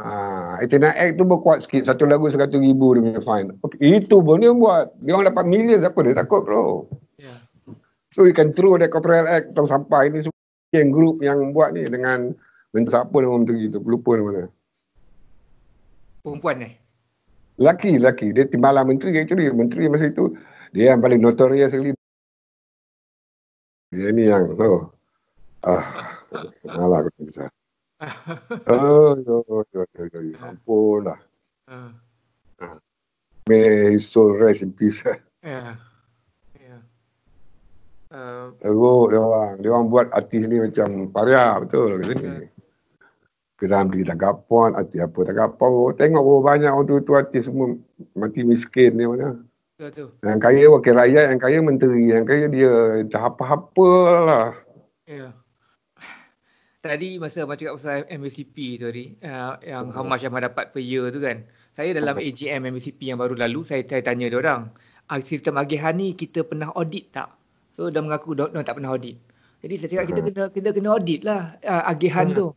Ha, Act tu berkuat sikit. Satu lagu seratus ribu dia punya fine. Okay, itu pun dia buat. Dia orang dapat million siapa dia takut bro. Yeah. So you can throw the Corporate Act tau sampai ni semua group yang buat ni dengan Menteri siapa nama menteri tu. Lupa nama mana. Perempuan ni? Eh? Lelaki, lelaki. Dia timbalan menteri actually. Menteri masa itu dia yang paling notorious sekali. Dia ni yang tu. Oh. Ah, malah aku tak Ay, ay, ay, ay, ay, ay, ah. ampun lah. Uh. Uh. Ah. May soul rest in peace. Ah, ya. Yeah. Yeah. Uh. Teruk dia orang. Dia orang buat artis ni macam paria betul kat sini. Yeah. Geram diri tak kapan, hati apa tak kapan. Tengok berapa banyak orang tu-tu hati semua mati miskin ni mana. Betul. Yang kaya wakil rakyat, yang kaya menteri, yang kaya dia tak apa-apa lah. Yeah tadi masa macam cakap pasal MVCP tu tadi uh, yang hmm. how much yang dapat per year tu kan saya dalam hmm. AGM MVCP yang baru lalu saya, saya tanya dia orang uh, sistem agihan ni kita pernah audit tak so dia mengaku dia tak pernah audit jadi saya cakap kita hmm. kena kita kena audit lah uh, agihan hmm. tu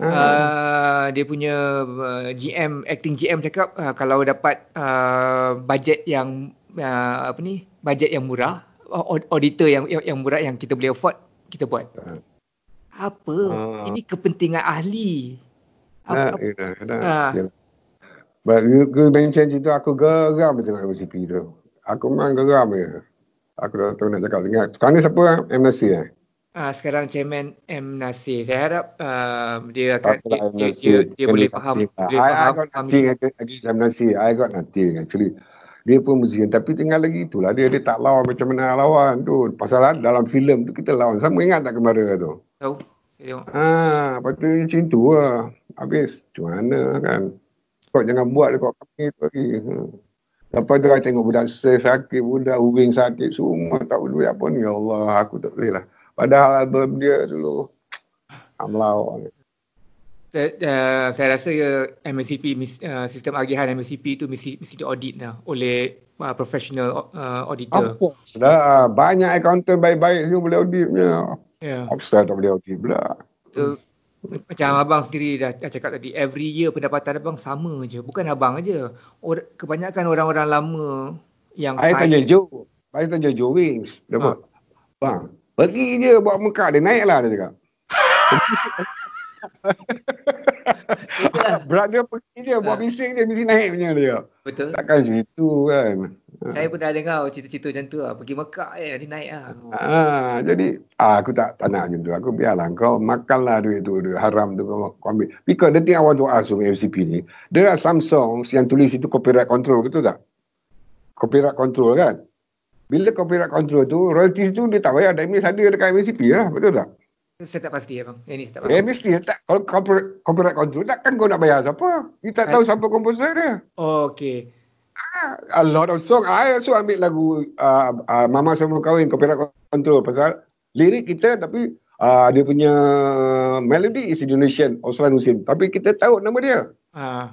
Uh, dia punya uh, GM acting GM cakap uh, kalau dapat uh, budget yang uh, apa ni budget yang murah auditor yang, yang yang murah yang kita boleh afford kita buat apa uh, ini kepentingan ahli apa, uh, apa? Yeah, ya, ya, ya. yeah. Uh. but itu aku geram tengok MCP tu aku memang geram ya. aku dah tahu nak cakap dengan sekarang ni siapa ah? M. Nasir eh? Uh, sekarang Chairman M. Nasir saya harap uh, dia akan dia, dia, dia, dia, dia boleh faham, dia lah. faham I, got nothing against M. Nasir I got nothing actually dia pun muzium tapi tinggal lagi itulah dia dia tak lawan macam mana nak lawan tu pasal dalam filem tu kita lawan sama ingat tak kemarin tu tahu saya ah ha, apa tu macam tu lah habis macam mana kan kau jangan buat dekat kami tu lagi ha. Lepas tu saya tengok budak saya sakit, budak uring sakit, semua tak boleh apa ni. Ya Allah, aku tak boleh lah. Padahal album dia dulu, I'm loud saya, uh, saya rasa eh, MSCP uh, eh, sistem agihan MSCP itu mesti mesti diaudit lah oleh uh, professional uh, auditor. Of course. Dah banyak accountant baik-baik ni boleh auditnya. Ya. Yeah. tak boleh audit pula. So, hmm. Macam abang sendiri dah, dah cakap tadi every year pendapatan abang sama je bukan abang aja. Or, kebanyakan orang-orang lama yang saya tanya Joe. Saya tanya Joe Wings. Dia ha. Bang, pergi je buat muka dia naik lah, dia cakap. Berat dia pergi je buat ah. bising je mesti naik punya dia. Betul. Takkan gitu kan. Ah. Saya pun dah dengar oh, cerita-cerita macam tu lah. Pergi Mekah eh nanti naik lah. Ha, jadi aku tak, tak nak macam tu. Aku biarlah kau makanlah duit tu. Duit haram tu kau, ambil. Because the thing I want to ask from MCP ni. There are some songs yang tulis itu copyright control. Betul tak? Copyright control kan? Bila copyright control tu, royalties tu dia tak bayar. Dan ada dekat MCP lah. Betul tak? Saya tak pasti abang. Ini eh, saya tak eh, pasti. Eh, mesti tak. Kalau corporate, corporate control, takkan kau nak bayar siapa? Kita tak tahu siapa komposer dia. Oh, okay. Ah, a lot of song. I ah, also ambil lagu uh, uh, Mama Sama Kawin, Copyright Control. Pasal lirik kita tapi uh, dia punya melody is Indonesian, Osran Husin. Tapi kita tahu nama dia. Ah.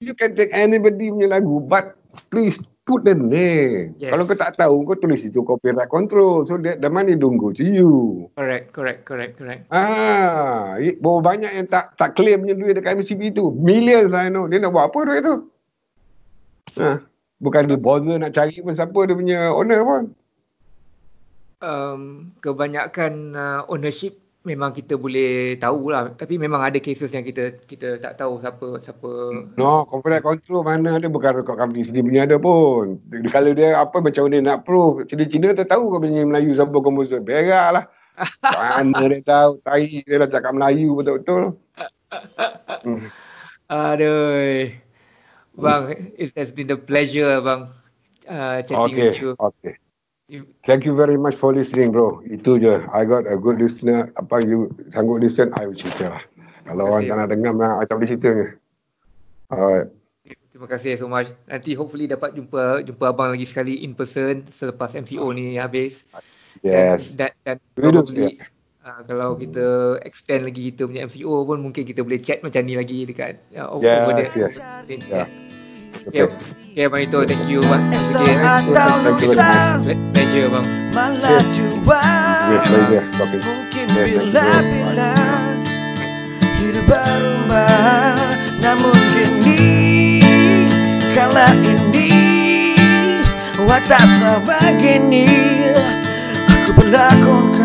You can take anybody punya lagu but please put the name. Yes. Kalau kau tak tahu, kau tulis itu copyright control. So that the money don't go to you. Correct, correct, correct, correct. Ah, bawa banyak yang tak tak claimnya duit dekat MCB itu. Millions lah, you know. Dia nak buat apa duit tu? Ah, bukan dia bother nak cari pun siapa dia punya owner pun. Um, kebanyakan uh, ownership memang kita boleh tahu lah tapi memang ada cases yang kita kita tak tahu siapa siapa no complete control mana ada bukan rekod company sendiri punya ada pun kalau dia apa macam dia nak proof Cina-Cina tak tahu kau punya Melayu siapa komposer berak lah mana dia tahu tahi dia lah cakap Melayu betul-betul aduh bang it has been a pleasure bang uh, chatting okay. with you okay Thank you very much for listening, bro. Itu je. I got a good listener. Apa you sanggup listen, I will cerita lah. Kalau orang tak nak dengar, memang I tak boleh cerita ni. Alright. Terima kasih so much. Nanti hopefully dapat jumpa jumpa abang lagi sekali in person selepas MCO ni habis. Yes. Dan, dan probably Uh, kalau kita extend lagi kita punya MCO pun mungkin kita boleh chat macam ni lagi dekat uh, over yes, over yes. Yeah. yeah. Okay, Abang Ito. Thank you, Abang. Eh. Thank you, Abang. Thank you, Abang. Malah jua Mungkin bila-bila Hidup berubah Namun kini Kala ini Watak sebegini Aku berlakon kau